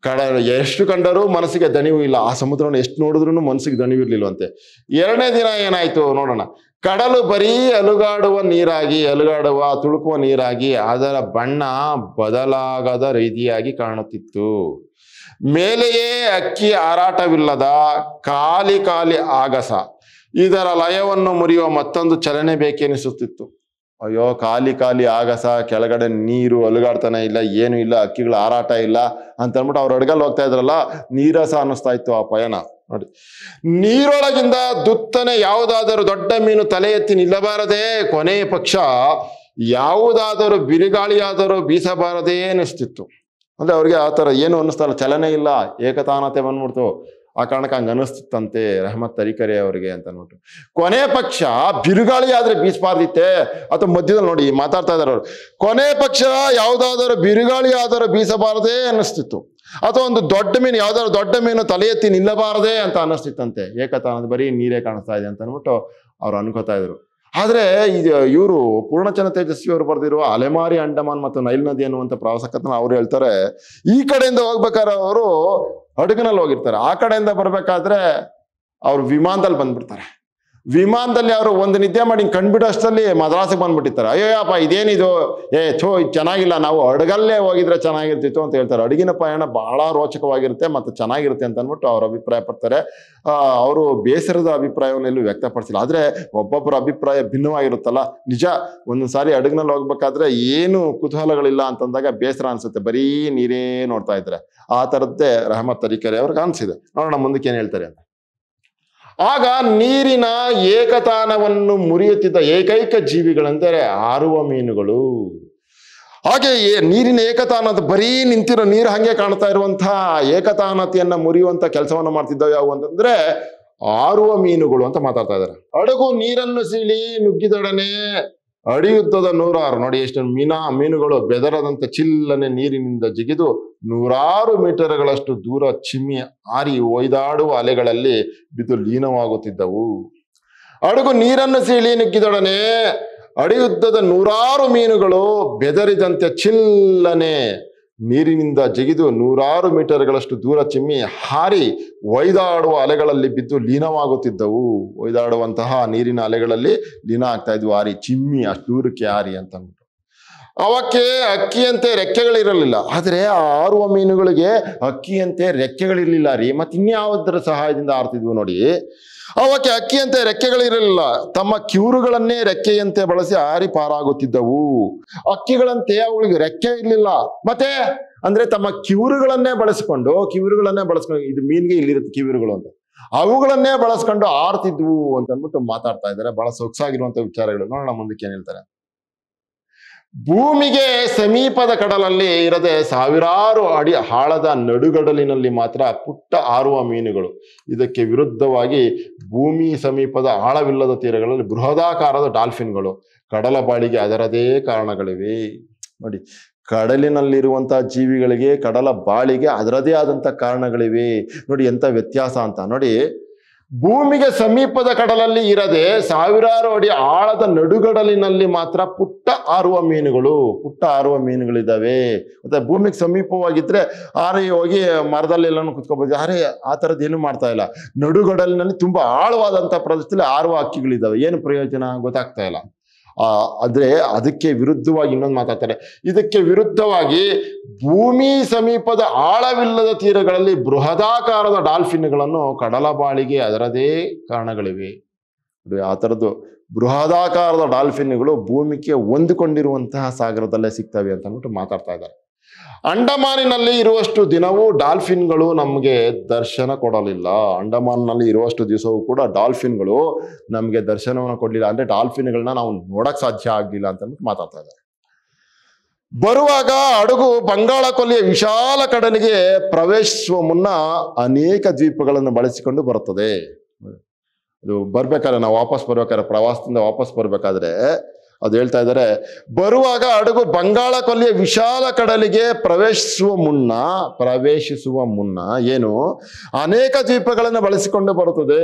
ಕಡ ಎಷ್ಟು ಕಂಡರೂ ಮನಸ್ಸಿಗೆ ದಣಿವು ಇಲ್ಲ ಆ ಸಮುದ್ರವನ್ನು ಎಷ್ಟು ನೋಡಿದ್ರು ಮನಸ್ಸಿಗೆ ದಣಿವು ಇರ್ಲಿಲ್ವಂತೆ ಎರಡನೇ ದಿನ ಏನಾಯ್ತು ನೋಡೋಣ ಕಡಲು ಬರೀ ಅಲುಗಾಡುವ ನೀರಾಗಿ ಅಲುಗಾಡುವ ತುಳುಕುವ ನೀರಾಗಿ ಅದರ ಬಣ್ಣ ಬದಲಾಗದ ರೀತಿಯಾಗಿ ಕಾಣುತ್ತಿತ್ತು ಮೇಲೆಯೇ ಅಕ್ಕಿ ಹಾರಾಟವಿಲ್ಲದ ಖಾಲಿ ಖಾಲಿ ಆಗಸ ಇದರ ಲಯವನ್ನು ಮುರಿಯುವ ಮತ್ತೊಂದು ಚಲನೆ ಬೇಕೆನಿಸುತ್ತಿತ್ತು ಅಯ್ಯೋ ಖಾಲಿ ಖಾಲಿ ಆಗಸ ಕೆಳಗಡೆ ನೀರು ಅಲುಗಾಡ್ತಾನೆ ಇಲ್ಲ ಏನು ಇಲ್ಲ ಅಕ್ಕಿಗಳು ಹಾರಾಟ ಇಲ್ಲ ಅಂತ ಅಂದ್ಬಿಟ್ಟು ಅವ್ರು ಅಡ್ಗಲ್ಲಿ ಹೋಗ್ತಾ ಇದ್ರಲ್ಲ ನೀರಸ ಅನ್ನಿಸ್ತಾ ಇತ್ತು ಆ ಪಯಣ ನೋಡಿ ನೀರೊಳಗಿಂದ ದುತ್ತನೆ ಯಾವುದಾದರೂ ದೊಡ್ಡ ಮೀನು ತಲೆ ಎತ್ತಿ ನಿಲ್ಲಬಾರದೆ ಕೊನೆಯ ಪಕ್ಷ ಯಾವುದಾದರೂ ಬಿರುಗಾಳಿಯಾದರೂ ಬೀಸಬಾರದೇ ಅನ್ನಿಸ್ತಿತ್ತು ಅಂದ್ರೆ ಅವ್ರಿಗೆ ಆ ಥರ ಏನು ಅನ್ನಿಸ್ತಾ ಚಲನೆ ಇಲ್ಲ ಏಕತಾನತೆ ಬಂದ್ಬಿಡ್ತು ಆ ಕಾರಣಕ್ಕೆ ಹಂಗೆ ಅನಿಸ್ತಿತ್ತಂತೆ ರಹಮತ್ ತರೀಕರೆ ಅವರಿಗೆ ಅಂತ ನೋಡ್ರಿ ಕೊನೆ ಪಕ್ಷ ಬಿರುಗಾಳಿ ಆದ್ರೆ ಬೀಸಬಾರ್ದಿತ್ತೆ ಅಥವಾ ಮಧ್ಯದಲ್ಲಿ ನೋಡಿ ಮಾತಾಡ್ತಾ ಇದಾರೆ ಅವರು ಕೊನೆ ಪಕ್ಷ ಯಾವುದಾದರೂ ಬಿರುಗಾಳಿ ಆದರೂ ಬೀಸಬಾರದೇ ಅನ್ನಿಸ್ತಿತ್ತು ಅಥವಾ ಒಂದು ದೊಡ್ಡ ಮೀನು ಯಾವ್ದಾದ್ರು ದೊಡ್ಡ ಮೀನು ತಲೆ ಎತ್ತಿ ನಿಲ್ಲಬಾರದೆ ಅಂತ ಅನ್ನಿಸ್ತಿತ್ತಂತೆ ಏಕತಾನದ ಬರೀ ನೀರೇ ಕಾಣಿಸ್ತಾ ಇದೆ ಅಂತ ಅಂದ್ಬಿಟ್ಟು ಅವ್ರು ಅನ್ಕೋತಾ ಇದ್ರು ಆದರೆ ಇದು ಇವರು ಪೂರ್ಣಚಂದ್ರ ತೇಜಸ್ವಿ ಅವರು ಬರೆದಿರುವ ಅಲೆಮಾರಿ ಅಂಡಮಾನ್ ಮತ್ತು ನೈಲ್ ನದಿ ಅನ್ನುವಂಥ ಪ್ರವಾಸ ಕಥನ ಅವ್ರು ಹೇಳ್ತಾರೆ ಈ ಕಡೆಯಿಂದ ಹೋಗ್ಬೇಕಾದ್ರೆ ಅವರು ಹಡಗಿನಲ್ಲಿ ಹೋಗಿರ್ತಾರೆ ಆ ಕಡೆಯಿಂದ ಬರಬೇಕಾದ್ರೆ ಅವ್ರು ವಿಮಾನದಲ್ಲಿ ಬಂದ್ಬಿಡ್ತಾರೆ ವಿಮಾನದಲ್ಲಿ ಅವರು ಒಂದು ನಿದ್ದೆ ಮಾಡಿ ಕಂಡುಬಿಡೋ ಅಷ್ಟರಲ್ಲಿ ಮದ್ರಾಸಿಗೆ ಬಂದ್ಬಿಟ್ಟಿರ್ತಾರೆ ಅಪ್ಪ ಇದೇನಿದು ಏ ಛೋ ಇದು ಚೆನ್ನಾಗಿಲ್ಲ ನಾವು ಅಡಗಲ್ಲೇ ಹೋಗಿದ್ರೆ ಚೆನ್ನಾಗಿರ್ತಿತ್ತು ಅಂತ ಹೇಳ್ತಾರೆ ಅಡುಗಿನ ಪಯಣ ಬಹಳ ರೋಚಕವಾಗಿರುತ್ತೆ ಮತ್ತು ಚೆನ್ನಾಗಿರುತ್ತೆ ಅಂತ ಅಂದ್ಬಿಟ್ಟು ಅವ್ರು ಅಭಿಪ್ರಾಯ ಪಡ್ತಾರೆ ಅವರು ಬೇಸರದ ಅಭಿಪ್ರಾಯವನ್ನು ಎಲ್ಲೂ ವ್ಯಕ್ತಪಡಿಸಿಲ್ಲ ಆದರೆ ಒಬ್ಬೊಬ್ಬರ ಅಭಿಪ್ರಾಯ ಭಿನ್ನವಾಗಿರುತ್ತಲ್ಲ ನಿಜ ಒಂದು ಸಾರಿ ಅಡುಗಿನಲ್ಲಿ ಹೋಗ್ಬೇಕಾದ್ರೆ ಏನು ಕುತೂಹಲಗಳಿಲ್ಲ ಅಂತಂದಾಗ ಬೇಸರ ಅನಿಸುತ್ತೆ ಬರೀ ನೀರೇ ನೋಡ್ತಾ ಇದ್ದಾರೆ ಆ ಥರದ್ದೇ ರಹಮತ್ ತರೀಕೆರೆ ಅವ್ರಿಗೆ ಅನಿಸಿದೆ ನೋಡೋಣ ಮುಂದಕ್ಕೆ ಏನು ಹೇಳ್ತಾರೆ ಅಂತ ಆಗ ನೀರಿನ ಏಕತಾನವನ್ನು ಮುರಿಯುತ್ತಿದ್ದ ಏಕೈಕ ಜೀವಿಗಳೆಂದರೆ ಆರುವ ಮೀನುಗಳು ಹಾಗೆ ನೀರಿನ ಏಕತಾನದ ಬರೀ ನಿಂತಿರೋ ನೀರು ಹಾಗೆ ಕಾಣ್ತಾ ಇರುವಂತಹ ಏಕತಾನತೆಯನ್ನು ಮುರಿಯುವಂತ ಕೆಲಸವನ್ನು ಮಾಡ್ತಿದ್ದಾವೆ ಯಾವುವು ಅಂತಂದ್ರೆ ಆರುವ ಮೀನುಗಳು ಅಂತ ಮಾತಾಡ್ತಾ ಇದ್ದಾರೆ ಹಡಗು ನೀರನ್ನು ಸೀಳಿ ನುಗ್ಗಿದೊಡನೆ ಅಡಿಯುದ್ದದ ನೂರಾರು ನೋಡಿ ಎಷ್ಟು ಮೀನಾ ಮೀನುಗಳು ಬೆದರದಂತ ಚಿಲ್ಲನೆ ನೀರಿನಿಂದ ಜಿಗಿದು ನೂರಾರು ಗಳಷ್ಟು ದೂರ ಚಿಮ್ಮಿ ಆರಿ ಒಯ್ದಾಡುವ ಅಲೆಗಳಲ್ಲಿ ಬಿದ್ದು ಲೀನವಾಗುತ್ತಿದ್ದವು ಅಡುಗು ನೀರನ್ನು ಸೀಳಿ ನುಗ್ಗಿದೊಡನೆ ಅಡಿಯುದ್ದದ ನೂರಾರು ಮೀನುಗಳು ಬೆದರಿದಂತೆ ಚಿಲ್ಲನೆ ನೀರಿನಿಂದ ಜಗಿದು ನೂರಾರು ಮೀಟರ್ಗಳಷ್ಟು ದೂರ ಚಿಮ್ಮಿ ಹಾರಿ ಒಯ್ದಾಡುವ ಅಲೆಗಳಲ್ಲಿ ಬಿದ್ದು ಲೀನವಾಗುತ್ತಿದ್ದವು ಒಯ್ದಾಡುವಂತಹ ನೀರಿನ ಅಲೆಗಳಲ್ಲಿ ಲೀನ ಆಗ್ತಾ ಇದ್ವು ಹಾರಿ ಚಿಮ್ಮಿ ಅಷ್ಟು ದೂರಕ್ಕೆ ಹಾರಿ ಅಂತ ಅವಕ್ಕೆ ಅಕ್ಕಿಯಂತೆ ರೆಕ್ಕೆಗಳಿರಲಿಲ್ಲ ಆದರೆ ಆ ಆರುವ ಮೀನುಗಳಿಗೆ ಅಕ್ಕಿಯಂತೆ ರೆಕ್ಕೆಗಳಿರಲಿಲ್ಲ ರೀ ಮತ್ತೆ ಇನ್ಯಾವುದರ ಸಹಾಯದಿಂದ ಆರ್ತಿದ್ವು ನೋಡಿ ಅವಕ್ಕೆ ಅಕ್ಕಿಯಂತೆ ರೆಕ್ಕೆಗಳಿರಲಿಲ್ಲ ತಮ್ಮ ಕ್ಯೂರುಗಳನ್ನೇ ರೆಕ್ಕೆಯಂತೆ ಬಳಸಿ ಆರಿ ಪಾರಾಗುತ್ತಿದ್ದವು ಅಕ್ಕಿಗಳಂತೆ ಅವುಗಳಿಗೆ ರೆಕ್ಕೆ ಇರಲಿಲ್ಲ ಮತ್ತೆ ಅಂದ್ರೆ ತಮ್ಮ ಕ್ಯೂರುಗಳನ್ನೇ ಬಳಸಿಕೊಂಡು ಕಿವಿರುಗಳನ್ನೇ ಬಳಸ್ಕೊಂಡು ಇದು ಮೀನ್ಗೆ ಇಲ್ಲಿರುತ್ತೆ ಕಿವಿರುಗಳು ಅಂತ ಅವುಗಳನ್ನೇ ಬಳಸ್ಕೊಂಡು ಆರ್ತಿದ್ವು ಅಂತ ಅಂದ್ಬಿಟ್ಟು ಮಾತಾಡ್ತಾ ಇದ್ದಾರೆ ಬಹಳ ಸೊಗಸಾಗಿರುವಂತ ವಿಚಾರಗಳು ನೋಡೋಣ ಮುಂದಕ್ಕೆ ಏನ್ ಹೇಳ್ತಾರೆ ಭೂಮಿಗೆ ಸಮೀಪದ ಕಡಲಲ್ಲಿ ಇರದೆ ಸಾವಿರಾರು ಅಡಿ ಆಳದ ನಡುಗಡಲಿನಲ್ಲಿ ಮಾತ್ರ ಪುಟ್ಟ ಆರುವ ಮೀನುಗಳು ಇದಕ್ಕೆ ವಿರುದ್ಧವಾಗಿ ಭೂಮಿ ಸಮೀಪದ ಆಳವಿಲ್ಲದ ತೀರಗಳಲ್ಲಿ ಬೃಹದಾಕಾರದ ಡಾಲ್ಫಿನ್ಗಳು ಕಡಲ ಬಾಳಿಗೆ ಅದರದೇ ಕಾರಣಗಳಿವೆ ನೋಡಿ ಕಡಲಿನಲ್ಲಿರುವಂತಹ ಜೀವಿಗಳಿಗೆ ಕಡಲ ಬಾಳಿಗೆ ಅದರದೇ ಆದಂಥ ಕಾರಣಗಳಿವೆ ನೋಡಿ ಎಂಥ ವ್ಯತ್ಯಾಸ ಅಂತ ನೋಡಿ ಭೂಮಿಗೆ ಸಮೀಪದ ಕಡಲಲ್ಲಿ ಇರದೆ ಸಾವಿರಾರು ಅಡಿ ಆಳದ ನಡುಗಡಲಿನಲ್ಲಿ ಮಾತ್ರ ಪುಟ್ಟ ಆರುವ ಮೀನುಗಳು ಪುಟ್ಟ ಆರುವ ಮೀನುಗಳಿದ್ದಾವೆ ಮತ್ತೆ ಭೂಮಿಗೆ ಸಮೀಪವಾಗಿದ್ರೆ ಆರೆ ಹೋಗಿ ಮರದಲ್ಲಿ ಎಲ್ಲನೂ ಕುತ್ಕೋಬಹುದು ಆರೆ ಆ ಥರದ್ದು ಏನು ಮಾಡ್ತಾ ಇಲ್ಲ ನಡುಗಡಲಿನಲ್ಲಿ ತುಂಬಾ ಆಳವಾದಂತಹ ಪ್ರದೇಶದಲ್ಲಿ ಆರುವ ಹಕ್ಕಿಗಳಿದ್ದಾವೆ ಏನು ಪ್ರಯೋಜನ ಗೊತ್ತಾಗ್ತಾ ಇಲ್ಲ ಆದರೆ ಅದಕ್ಕೆ ವಿರುದ್ಧವಾಗಿ ಇನ್ನೊಂದು ಮಾತಾಡ್ತಾರೆ ಇದಕ್ಕೆ ವಿರುದ್ಧವಾಗಿ ಭೂಮಿ ಸಮೀಪದ ಆಳವಿಲ್ಲದ ತೀರಗಳಲ್ಲಿ ಬೃಹದಾಕಾರದ ಡಾಲ್ಫಿನ್ಗಳನ್ನು ಕಡಲ ಬಾಳಿಗೆ ಅದರದೇ ಕಾರಣಗಳಿವೆ ಆ ಥರದ್ದು ಬೃಹದಾಕಾರದ ಡಾಲ್ಫಿನ್ಗಳು ಭೂಮಿಗೆ ಹೊಂದಿಕೊಂಡಿರುವಂತಹ ಸಾಗರದಲ್ಲೇ ಸಿಗ್ತವೆ ಅಂತ ಅಂದ್ಬಿಟ್ಟು ಮಾತಾಡ್ತಾ ಇದ್ದಾರೆ ಅಂಡಮಾನಿನಲ್ಲಿ ಇರುವಷ್ಟು ದಿನವೂ ಡಾಲ್ಫಿನ್ಗಳು ನಮಗೆ ದರ್ಶನ ಕೊಡಲಿಲ್ಲ ಅಂಡಮಾನ್ನಲ್ಲಿ ಇರುವಷ್ಟು ದಿವಸವೂ ಕೂಡ ಡಾಲ್ಫಿನ್ಗಳು ನಮಗೆ ದರ್ಶನವನ್ನು ಕೊಡಲಿಲ್ಲ ಅಂದರೆ ಡಾಲ್ಫಿನ್ಗಳನ್ನ ನಾವು ನೋಡಕ್ಕೆ ಸಾಧ್ಯ ಆಗಲಿಲ್ಲ ಅಂತಂದ್ಬಿಟ್ಟು ಮಾತಾಡ್ತಾ ಇದ್ದಾರೆ ಬರುವಾಗ ಹಡಗು ಬಂಗಾಳ ಕೊಲ್ಲಿಯ ವಿಶಾಲ ಕಡನಿಗೆ ಪ್ರವೇಶಿಸುವ ಮುನ್ನ ಅನೇಕ ದ್ವೀಪಗಳನ್ನು ಬಳಸಿಕೊಂಡು ಬರುತ್ತದೆ ಅದು ಬರ್ಬೇಕಾದ್ರೆ ನಾವು ವಾಪಸ್ ಬರ್ಬೇಕಾದ್ರೆ ಪ್ರವಾಸದಿಂದ ವಾಪಸ್ ಬರ್ಬೇಕಾದ್ರೆ ಅದು ಹೇಳ್ತಾ ಇದ್ದಾರೆ ಬರುವಾಗ ಹಡಗು ಬಂಗಾಳ ಕೊಲ್ಲಿಯ ವಿಶಾಲ ಕಡಲಿಗೆ ಪ್ರವೇಶಿಸುವ ಮುನ್ನ ಪ್ರವೇಶಿಸುವ ಮುನ್ನ ಏನು ಅನೇಕ ದ್ವೀಪಗಳನ್ನು ಬಳಸಿಕೊಂಡು ಬರುತ್ತದೆ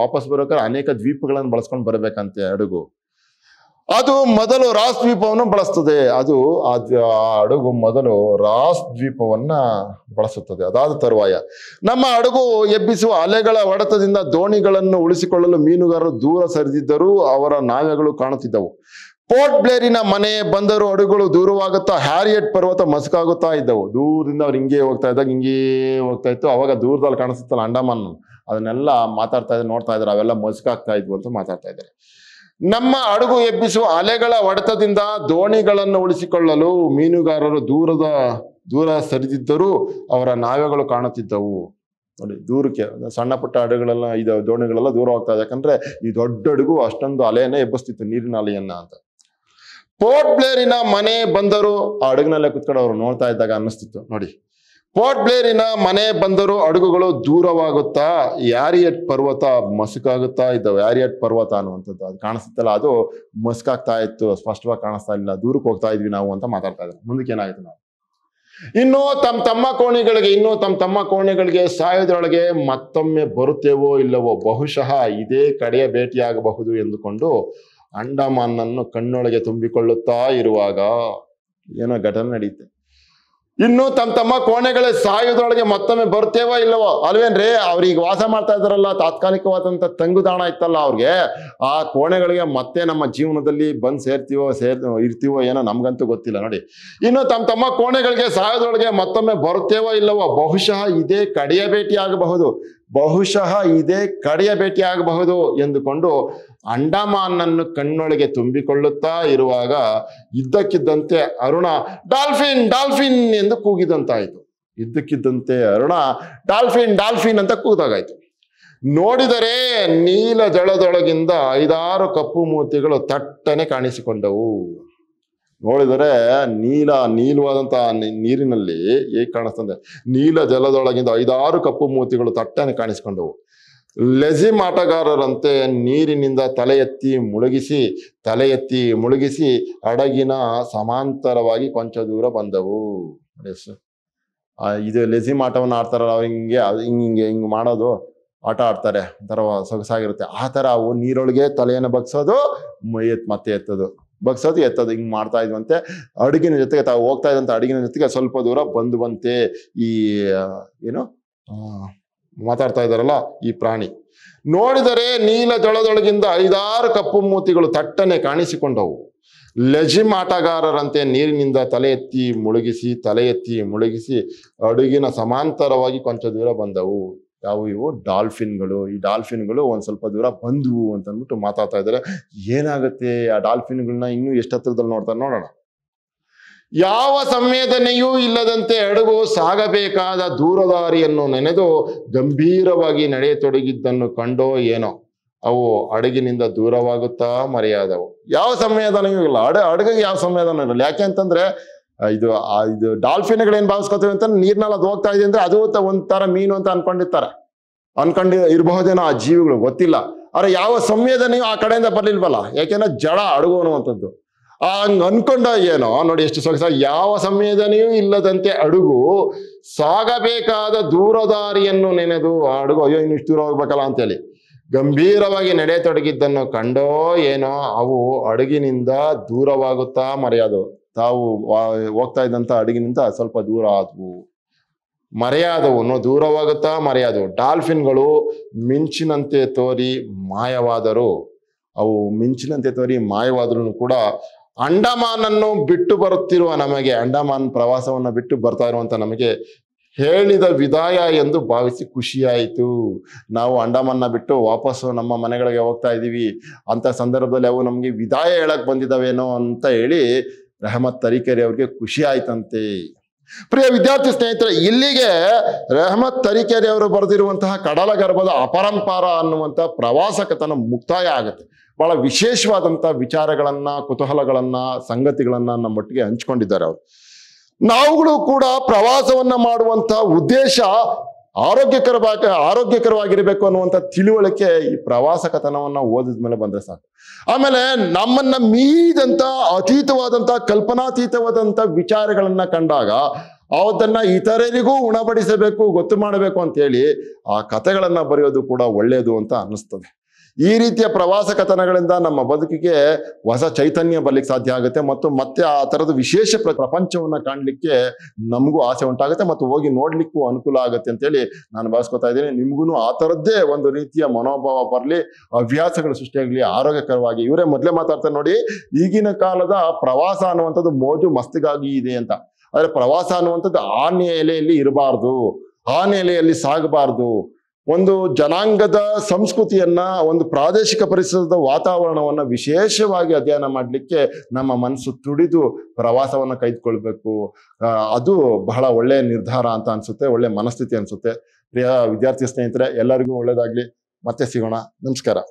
ವಾಪಸ್ ಬರೋಕೆ ಅನೇಕ ದ್ವೀಪಗಳನ್ನು ಬಳಸ್ಕೊಂಡು ಬರಬೇಕಂತೆ ಹಡಗು ಅದು ಮೊದಲು ರಾಸ್ ದ್ವೀಪವನ್ನು ಬಳಸ್ತದೆ ಅದು ಆ ಹಡಗು ಮೊದಲು ರಾಸ್ ದ್ವೀಪವನ್ನ ಬಳಸುತ್ತದೆ ಅದಾದ ತರುವಾಯ ನಮ್ಮ ಹಡಗು ಎಬ್ಬಿಸುವ ಅಲೆಗಳ ಹೊಡೆತದಿಂದ ದೋಣಿಗಳನ್ನು ಉಳಿಸಿಕೊಳ್ಳಲು ಮೀನುಗಾರರು ದೂರ ಸರಿದಿದ್ದರೂ ಅವರ ನಾವೆಗಳು ಕಾಣುತ್ತಿದ್ದವು ಪೋರ್ಟ್ ಬ್ಲೇರಿನ ಮನೆ ಬಂದರು ಅಡುಗಳು ದೂರವಾಗುತ್ತಾ ಹ್ಯಾರಿಯಟ್ ಪರ್ವತ ಮಸ್ಕಾಗುತ್ತಾ ಇದ್ದವು ದೂರದಿಂದ ಅವ್ರು ಹಿಂಗೆ ಹೋಗ್ತಾ ಇದ್ದಾಗ ಹಿಂಗೇ ಹೋಗ್ತಾ ಇತ್ತು ಅವಾಗ ದೂರದಲ್ಲಿ ಕಾಣಿಸುತ್ತಲ್ಲ ಅಂಡಮಾನ್ ಅದನ್ನೆಲ್ಲ ಮಾತಾಡ್ತಾ ಇದ್ದಾರೆ ನೋಡ್ತಾ ಇದ್ದಾರೆ ಅವೆಲ್ಲ ಮಸ್ಕಾಗ್ತಾ ಇದ್ವು ಅಂತ ಮಾತಾಡ್ತಾ ಇದ್ದಾರೆ ನಮ್ಮ ಅಡುಗು ಎಬ್ಬಿಸುವ ಅಲೆಗಳ ಒಡೆತದಿಂದ ದೋಣಿಗಳನ್ನು ಉಳಿಸಿಕೊಳ್ಳಲು ಮೀನುಗಾರರು ದೂರದ ದೂರ ಸರಿದಿದ್ದರೂ ಅವರ ನಾವೆಗಳು ಕಾಣುತ್ತಿದ್ದವು ನೋಡಿ ದೂರಕ್ಕೆ ಸಣ್ಣ ಪುಟ್ಟ ಅಡುಗಳೆಲ್ಲ ಇದು ದೋಣಿಗಳೆಲ್ಲ ದೂರ ಹೋಗ್ತಾ ಇದೆ ಯಾಕಂದ್ರೆ ಈ ದೊಡ್ಡ ಅಡುಗು ಅಷ್ಟೊಂದು ಅಲೆಯನ್ನ ಎಬ್ಬಿಸ್ತಿತ್ತು ನೀರಿನ ಅಲೆಯನ್ನ ಅಂತ ಪೋರ್ಟ್ ಬ್ಲೇರಿನ ಮನೆ ಬಂದರು ಆ ಹಡಗಿನಲ್ಲೇ ಕುತ್ಕೊಂಡು ಅವರು ನೋಡ್ತಾ ಇದ್ದಾಗ ಅನ್ನಿಸ್ತಿತ್ತು ನೋಡಿ ಪೋರ್ಟ್ ಬ್ಲೇರಿನ ಮನೆ ಬಂದರು ಅಡುಗುಗಳು ದೂರವಾಗುತ್ತಾ ಯಾರಿಯಟ್ ಪರ್ವತ ಮಸುಕಾಗುತ್ತಾ ಇದ್ದಾವೆ ಯಾರಿಯಟ್ ಪರ್ವತ ಅನ್ನುವಂಥದ್ದು ಅದು ಕಾಣಿಸುತ್ತಲ್ಲ ಅದು ಮಸುಕಾಗ್ತಾ ಇತ್ತು ಸ್ಪಷ್ಟವಾಗಿ ಕಾಣಿಸ್ತಾ ಇಲ್ಲ ದೂರಕ್ಕೆ ಹೋಗ್ತಾ ಇದ್ವಿ ನಾವು ಅಂತ ಮಾತಾಡ್ತಾ ಇದ್ದಾರೆ ಮುಂದಕ್ಕೆ ಏನಾಯಿತು ನಾವು ಇನ್ನು ತಮ್ಮ ತಮ್ಮ ಕೋಣೆಗಳಿಗೆ ಇನ್ನು ತಮ್ಮ ತಮ್ಮ ಕೋಣೆಗಳಿಗೆ ಸಾಯೋದ್ರೊಳಗೆ ಮತ್ತೊಮ್ಮೆ ಬರುತ್ತೇವೋ ಇಲ್ಲವೋ ಬಹುಶಃ ಇದೇ ಕಡೆಯ ಭೇಟಿಯಾಗಬಹುದು ಎಂದುಕೊಂಡು ಅಂಡಮಾನನ್ನು ಕಣ್ಣೊಳಗೆ ತುಂಬಿಕೊಳ್ಳುತ್ತಾ ಇರುವಾಗ ಏನೋ ಘಟನೆ ನಡೆಯುತ್ತೆ ಇನ್ನು ತಮ್ಮ ತಮ್ಮ ಕೋಣೆಗಳೇ ಸಾಯೋದ್ರೊಳಗೆ ಮತ್ತೊಮ್ಮೆ ಬರ್ತೇವೋ ಇಲ್ಲವೋ ಅಲ್ವೇನ್ರಿ ಅವ್ರಿಗೆ ವಾಸ ಮಾಡ್ತಾ ಇದಾರಲ್ಲ ತಾತ್ಕಾಲಿಕವಾದಂಥ ತಂಗುದಾಣ ಇತ್ತಲ್ಲ ಅವ್ರಿಗೆ ಆ ಕೋಣೆಗಳಿಗೆ ಮತ್ತೆ ನಮ್ಮ ಜೀವನದಲ್ಲಿ ಬಂದು ಸೇರ್ತೀವೋ ಸೇರ್ ಇರ್ತೀವೋ ಏನೋ ನಮ್ಗಂತೂ ಗೊತ್ತಿಲ್ಲ ನೋಡಿ ಇನ್ನು ತಮ್ಮ ತಮ್ಮ ಕೋಣೆಗಳಿಗೆ ಸಾಯೋದ್ರೊಳಗೆ ಮತ್ತೊಮ್ಮೆ ಬರ್ತೇವೋ ಇಲ್ಲವೋ ಬಹುಶಃ ಇದೇ ಕಡೆಯ ಭೇಟಿ ಆಗಬಹುದು ಬಹುಶಃ ಇದೇ ಕಡೆಯ ಆಗಬಹುದು ಎಂದುಕೊಂಡು ಅಂಡಮಾನನ್ನು ಕಣ್ಣೊಳಗೆ ತುಂಬಿಕೊಳ್ಳುತ್ತಾ ಇರುವಾಗ ಇದ್ದಕ್ಕಿದ್ದಂತೆ ಅರುಣ ಡಾಲ್ಫಿನ್ ಡಾಲ್ಫಿನ್ ಎಂದು ಕೂಗಿದಂತಾಯಿತು ಇದ್ದಕ್ಕಿದ್ದಂತೆ ಅರುಣ ಡಾಲ್ಫಿನ್ ಡಾಲ್ಫಿನ್ ಅಂತ ಕೂಗಿದಾಗಾಯಿತು ನೋಡಿದರೆ ನೀಲ ಜಳದೊಳಗಿಂದ ಐದಾರು ಕಪ್ಪು ಮೂತಿಗಳು ತಟ್ಟನೆ ಕಾಣಿಸಿಕೊಂಡವು ನೋಡಿದರೆ ನೀಲ ನೀಲವಾದಂತಹ ನೀರಿನಲ್ಲಿ ಹೇಗೆ ಕಾಣಿಸ್ತಂದ್ರೆ ನೀಲ ಜಲದೊಳಗಿಂದ ಐದಾರು ಕಪ್ಪು ಮೂತಿಗಳು ತಟ್ಟನೆ ಕಾಣಿಸ್ಕೊಂಡವು ಲೆಜಿಮ್ ಆಟಗಾರರಂತೆ ನೀರಿನಿಂದ ತಲೆ ಎತ್ತಿ ಮುಳುಗಿಸಿ ತಲೆ ಎತ್ತಿ ಮುಳುಗಿಸಿ ಹಡಗಿನ ಸಮಾಂತರವಾಗಿ ಕೊಂಚ ದೂರ ಬಂದವು ಇದು ಲೆಜಿಮ್ ಆಟವನ್ನು ಆಡ್ತಾರಲ್ಲ ಅವ್ರು ಹಿಂಗೆ ಹಿಂಗೆ ಹಿಂಗೆ ಹಿಂಗೆ ಮಾಡೋದು ಆಟ ಆಡ್ತಾರೆ ಒಂಥರ ಸೊಗಸಾಗಿರುತ್ತೆ ಆ ಥರ ಅವು ನೀರೊಳಗೆ ತಲೆಯನ್ನು ಬಗ್ಸೋದು ಮತ್ತೆ ಎತ್ತೋದು ಬಗ್ಸೋದು ಎತ್ತದು ಹಿಂಗ್ ಮಾಡ್ತಾ ಇದ್ವಂತೆ ಅಡುಗಿನ ಜೊತೆಗೆ ತಾವು ಹೋಗ್ತಾ ಇದ್ದಂತ ಅಡುಗಿನ ಜೊತೆಗೆ ಸ್ವಲ್ಪ ದೂರ ಬಂದು ಬಂತೆ ಈ ಏನು ಮಾತಾಡ್ತಾ ಇದ್ದಾರಲ್ಲ ಈ ಪ್ರಾಣಿ ನೋಡಿದರೆ ನೀಲ ಜಳದೊಳಗಿಂದ ಐದಾರು ಕಪ್ಪು ಮೂತಿಗಳು ತಟ್ಟನೆ ಕಾಣಿಸಿಕೊಂಡವು ಲೆಜಿಮ್ ಆಟಗಾರರಂತೆ ನೀರಿನಿಂದ ತಲೆ ಎತ್ತಿ ಮುಳುಗಿಸಿ ತಲೆ ಎತ್ತಿ ಮುಳುಗಿಸಿ ಅಡುಗಿನ ಸಮಾಂತರವಾಗಿ ಕೊಂಚ ದೂರ ಬಂದವು ಯಾವುವು ಇವು ಡಾಲ್ಫಿನ್ಗಳು ಈ ಡಾಲ್ಫಿನ್ಗಳು ಒಂದು ಸ್ವಲ್ಪ ದೂರ ಬಂದವು ಅಂತ ಅಂದ್ಬಿಟ್ಟು ಮಾತಾಡ್ತಾ ಇದ್ದಾರೆ ಏನಾಗುತ್ತೆ ಆ ಡಾಲ್ಫಿನ್ಗಳನ್ನ ಇನ್ನೂ ಎಷ್ಟು ಹತ್ರದಲ್ಲಿ ನೋಡ್ತಾರೆ ನೋಡೋಣ ಯಾವ ಸಂವೇದನೆಯೂ ಇಲ್ಲದಂತೆ ಹಡಗು ಸಾಗಬೇಕಾದ ದೂರದಾರಿಯನ್ನು ನೆನೆದು ಗಂಭೀರವಾಗಿ ನಡೆಯತೊಡಗಿದ್ದನ್ನು ಕಂಡೋ ಏನೋ ಅವು ಹಡಗಿನಿಂದ ದೂರವಾಗುತ್ತಾ ಮರೆಯಾದವು ಯಾವ ಸಂವೇದನೆಯೂ ಇಲ್ಲ ಅಡ ಹಡಗಿಗೆ ಯಾವ ಸಂವೇದನೆ ಇರಲ್ಲ ಯಾಕೆ ಅಂತಂದ್ರೆ ಇದು ಇದು ಏನು ಭಾವಿಸ್ಕೊತೀವಿ ಅಂತ ನೀರ್ನಲ್ಲಿ ಅದು ಹೋಗ್ತಾ ಇದೆ ಅಂದ್ರೆ ಅದು ಒಂಥರ ಮೀನು ಅಂತ ಅನ್ಕೊಂಡಿರ್ತಾರೆ ಅನ್ಕೊಂಡಿ ಇರಬಹುದೇನೋ ಆ ಜೀವಿಗಳು ಗೊತ್ತಿಲ್ಲ ಆದ್ರೆ ಯಾವ ಸಂವೇದನೆಯೂ ಆ ಕಡೆಯಿಂದ ಬರ್ಲಿಲ್ವಲ್ಲ ಯಾಕೆಂದ್ರೆ ಜಡ ಅಡುಗು ಅನ್ನುವಂಥದ್ದು ಹಂಗ್ ಅನ್ಕೊಂಡ ಏನೋ ನೋಡಿ ಎಷ್ಟು ಸೊಗಸ ಯಾವ ಸಂವೇದನೆಯೂ ಇಲ್ಲದಂತೆ ಅಡುಗು ಸಾಗಬೇಕಾದ ದೂರದಾರಿಯನ್ನು ನೆನೆದು ಆ ಅಡುಗು ಅಯ್ಯೋ ಇನ್ನು ಇಷ್ಟು ದೂರ ಹೋಗ್ಬೇಕಲ್ಲ ಅಂತೇಳಿ ಗಂಭೀರವಾಗಿ ನಡೆಯತೊಡಗಿದ್ದನ್ನು ಕಂಡೋ ಏನೋ ಅವು ಅಡುಗಿನಿಂದ ದೂರವಾಗುತ್ತಾ ಮರೆಯೋದು ತಾವು ಹೋಗ್ತಾ ಇದ್ದಂತ ಹಡಗಿನಿಂದ ಸ್ವಲ್ಪ ದೂರ ಆದವು ಮರೆಯಾದವನು ದೂರವಾಗುತ್ತಾ ಮರೆಯಾದವು ಡಾಲ್ಫಿನ್ಗಳು ಮಿಂಚಿನಂತೆ ತೋರಿ ಮಾಯವಾದರು ಅವು ಮಿಂಚಿನಂತೆ ತೋರಿ ಮಾಯವಾದರೂ ಕೂಡ ಅಂಡಮಾನನ್ನು ಬಿಟ್ಟು ಬರುತ್ತಿರುವ ನಮಗೆ ಅಂಡಮಾನ್ ಪ್ರವಾಸವನ್ನು ಬಿಟ್ಟು ಬರ್ತಾ ಇರುವಂತ ನಮಗೆ ಹೇಳಿದ ವಿದಾಯ ಎಂದು ಭಾವಿಸಿ ಖುಷಿಯಾಯಿತು ನಾವು ಅಂಡಮಾನ್ನ ಬಿಟ್ಟು ವಾಪಸ್ಸು ನಮ್ಮ ಮನೆಗಳಿಗೆ ಹೋಗ್ತಾ ಇದ್ದೀವಿ ಅಂಥ ಸಂದರ್ಭದಲ್ಲಿ ಅವು ನಮಗೆ ವಿದಾಯ ಹೇಳಕ್ಕೆ ಬಂದಿದ್ದಾವೇನೋ ಅಂತ ಹೇಳಿ ರಹಮತ್ ತರೀಕೆರೆ ಅವ್ರಿಗೆ ಖುಷಿ ಆಯ್ತಂತೆ ಪ್ರಿಯ ವಿದ್ಯಾರ್ಥಿ ಸ್ನೇಹಿತರೆ ಇಲ್ಲಿಗೆ ರೆಹಮತ್ ತರೀಕೆರೆ ಅವರು ಬರೆದಿರುವಂತಹ ಕಡಲ ಗರ್ಭದ ಅಪರಂಪಾರ ಅನ್ನುವಂತಹ ಪ್ರವಾಸ ಕಥನ ಮುಕ್ತಾಯ ಆಗುತ್ತೆ ಬಹಳ ವಿಶೇಷವಾದಂತಹ ವಿಚಾರಗಳನ್ನ ಕುತೂಹಲಗಳನ್ನ ಸಂಗತಿಗಳನ್ನ ನಮ್ಮೊಟ್ಟಿಗೆ ಹಂಚ್ಕೊಂಡಿದ್ದಾರೆ ಅವರು ನಾವುಗಳು ಕೂಡ ಪ್ರವಾಸವನ್ನ ಮಾಡುವಂತಹ ಉದ್ದೇಶ ಆರೋಗ್ಯಕರವಾಗಿ ಆರೋಗ್ಯಕರವಾಗಿರ್ಬೇಕು ಅನ್ನುವಂಥ ತಿಳುವಳಿಕೆ ಈ ಪ್ರವಾಸ ಕಥನವನ್ನು ಓದಿದ ಮೇಲೆ ಬಂದರೆ ಸಾಕು ಆಮೇಲೆ ನಮ್ಮನ್ನ ಮೀದಂಥ ಅತೀತವಾದಂಥ ಕಲ್ಪನಾತೀತವಾದಂಥ ವಿಚಾರಗಳನ್ನ ಕಂಡಾಗ ಅವತ್ತನ್ನ ಇತರರಿಗೂ ಉಣಬಡಿಸಬೇಕು ಗೊತ್ತು ಮಾಡಬೇಕು ಅಂತೇಳಿ ಆ ಕಥೆಗಳನ್ನು ಬರೆಯೋದು ಕೂಡ ಒಳ್ಳೆಯದು ಅಂತ ಅನ್ನಿಸ್ತದೆ ಈ ರೀತಿಯ ಪ್ರವಾಸ ಕಥನಗಳಿಂದ ನಮ್ಮ ಬದುಕಿಗೆ ಹೊಸ ಚೈತನ್ಯ ಬರ್ಲಿಕ್ಕೆ ಸಾಧ್ಯ ಆಗುತ್ತೆ ಮತ್ತು ಮತ್ತೆ ಆ ತರದ ವಿಶೇಷ ಪ್ರಪಂಚವನ್ನ ಕಾಣಲಿಕ್ಕೆ ನಮಗೂ ಆಸೆ ಉಂಟಾಗುತ್ತೆ ಮತ್ತು ಹೋಗಿ ನೋಡ್ಲಿಕ್ಕೂ ಅನುಕೂಲ ಆಗುತ್ತೆ ಅಂತ ಹೇಳಿ ನಾನು ಭಾವಿಸ್ಕೊತಾ ಇದ್ದೀನಿ ನಿಮ್ಗೂ ಆ ತರದ್ದೇ ಒಂದು ರೀತಿಯ ಮನೋಭಾವ ಬರಲಿ ಹವ್ಯಾಸಗಳು ಸೃಷ್ಟಿಯಾಗಲಿ ಆರೋಗ್ಯಕರವಾಗಿ ಇವರೇ ಮೊದಲೇ ಮಾತಾಡ್ತಾರೆ ನೋಡಿ ಈಗಿನ ಕಾಲದ ಪ್ರವಾಸ ಅನ್ನುವಂಥದ್ದು ಮೋಜು ಮಸ್ತಿಗಾಗಿ ಇದೆ ಅಂತ ಆದರೆ ಪ್ರವಾಸ ಅನ್ನುವಂಥದ್ದು ಆ ನೆಲೆಯಲ್ಲಿ ಇರಬಾರ್ದು ಆ ನೆಲೆಯಲ್ಲಿ ಸಾಗಬಾರ್ದು ಒಂದು ಜನಾಂಗದ ಸಂಸ್ಕೃತಿಯನ್ನ ಒಂದು ಪ್ರಾದೇಶಿಕ ಪರಿಸರದ ವಾತಾವರಣವನ್ನ ವಿಶೇಷವಾಗಿ ಅಧ್ಯಯನ ಮಾಡಲಿಕ್ಕೆ ನಮ್ಮ ಮನಸ್ಸು ತುಡಿದು ಪ್ರವಾಸವನ್ನ ಕೈದ್ಕೊಳ್ಬೇಕು ಅದು ಬಹಳ ಒಳ್ಳೆಯ ನಿರ್ಧಾರ ಅಂತ ಅನ್ಸುತ್ತೆ ಒಳ್ಳೆ ಮನಸ್ಥಿತಿ ಅನ್ಸುತ್ತೆ ಪ್ರಿಯ ವಿದ್ಯಾರ್ಥಿ ಸ್ನೇಹಿತರೆ ಎಲ್ಲರಿಗೂ ಒಳ್ಳೇದಾಗ್ಲಿ ಮತ್ತೆ ಸಿಗೋಣ ನಮಸ್ಕಾರ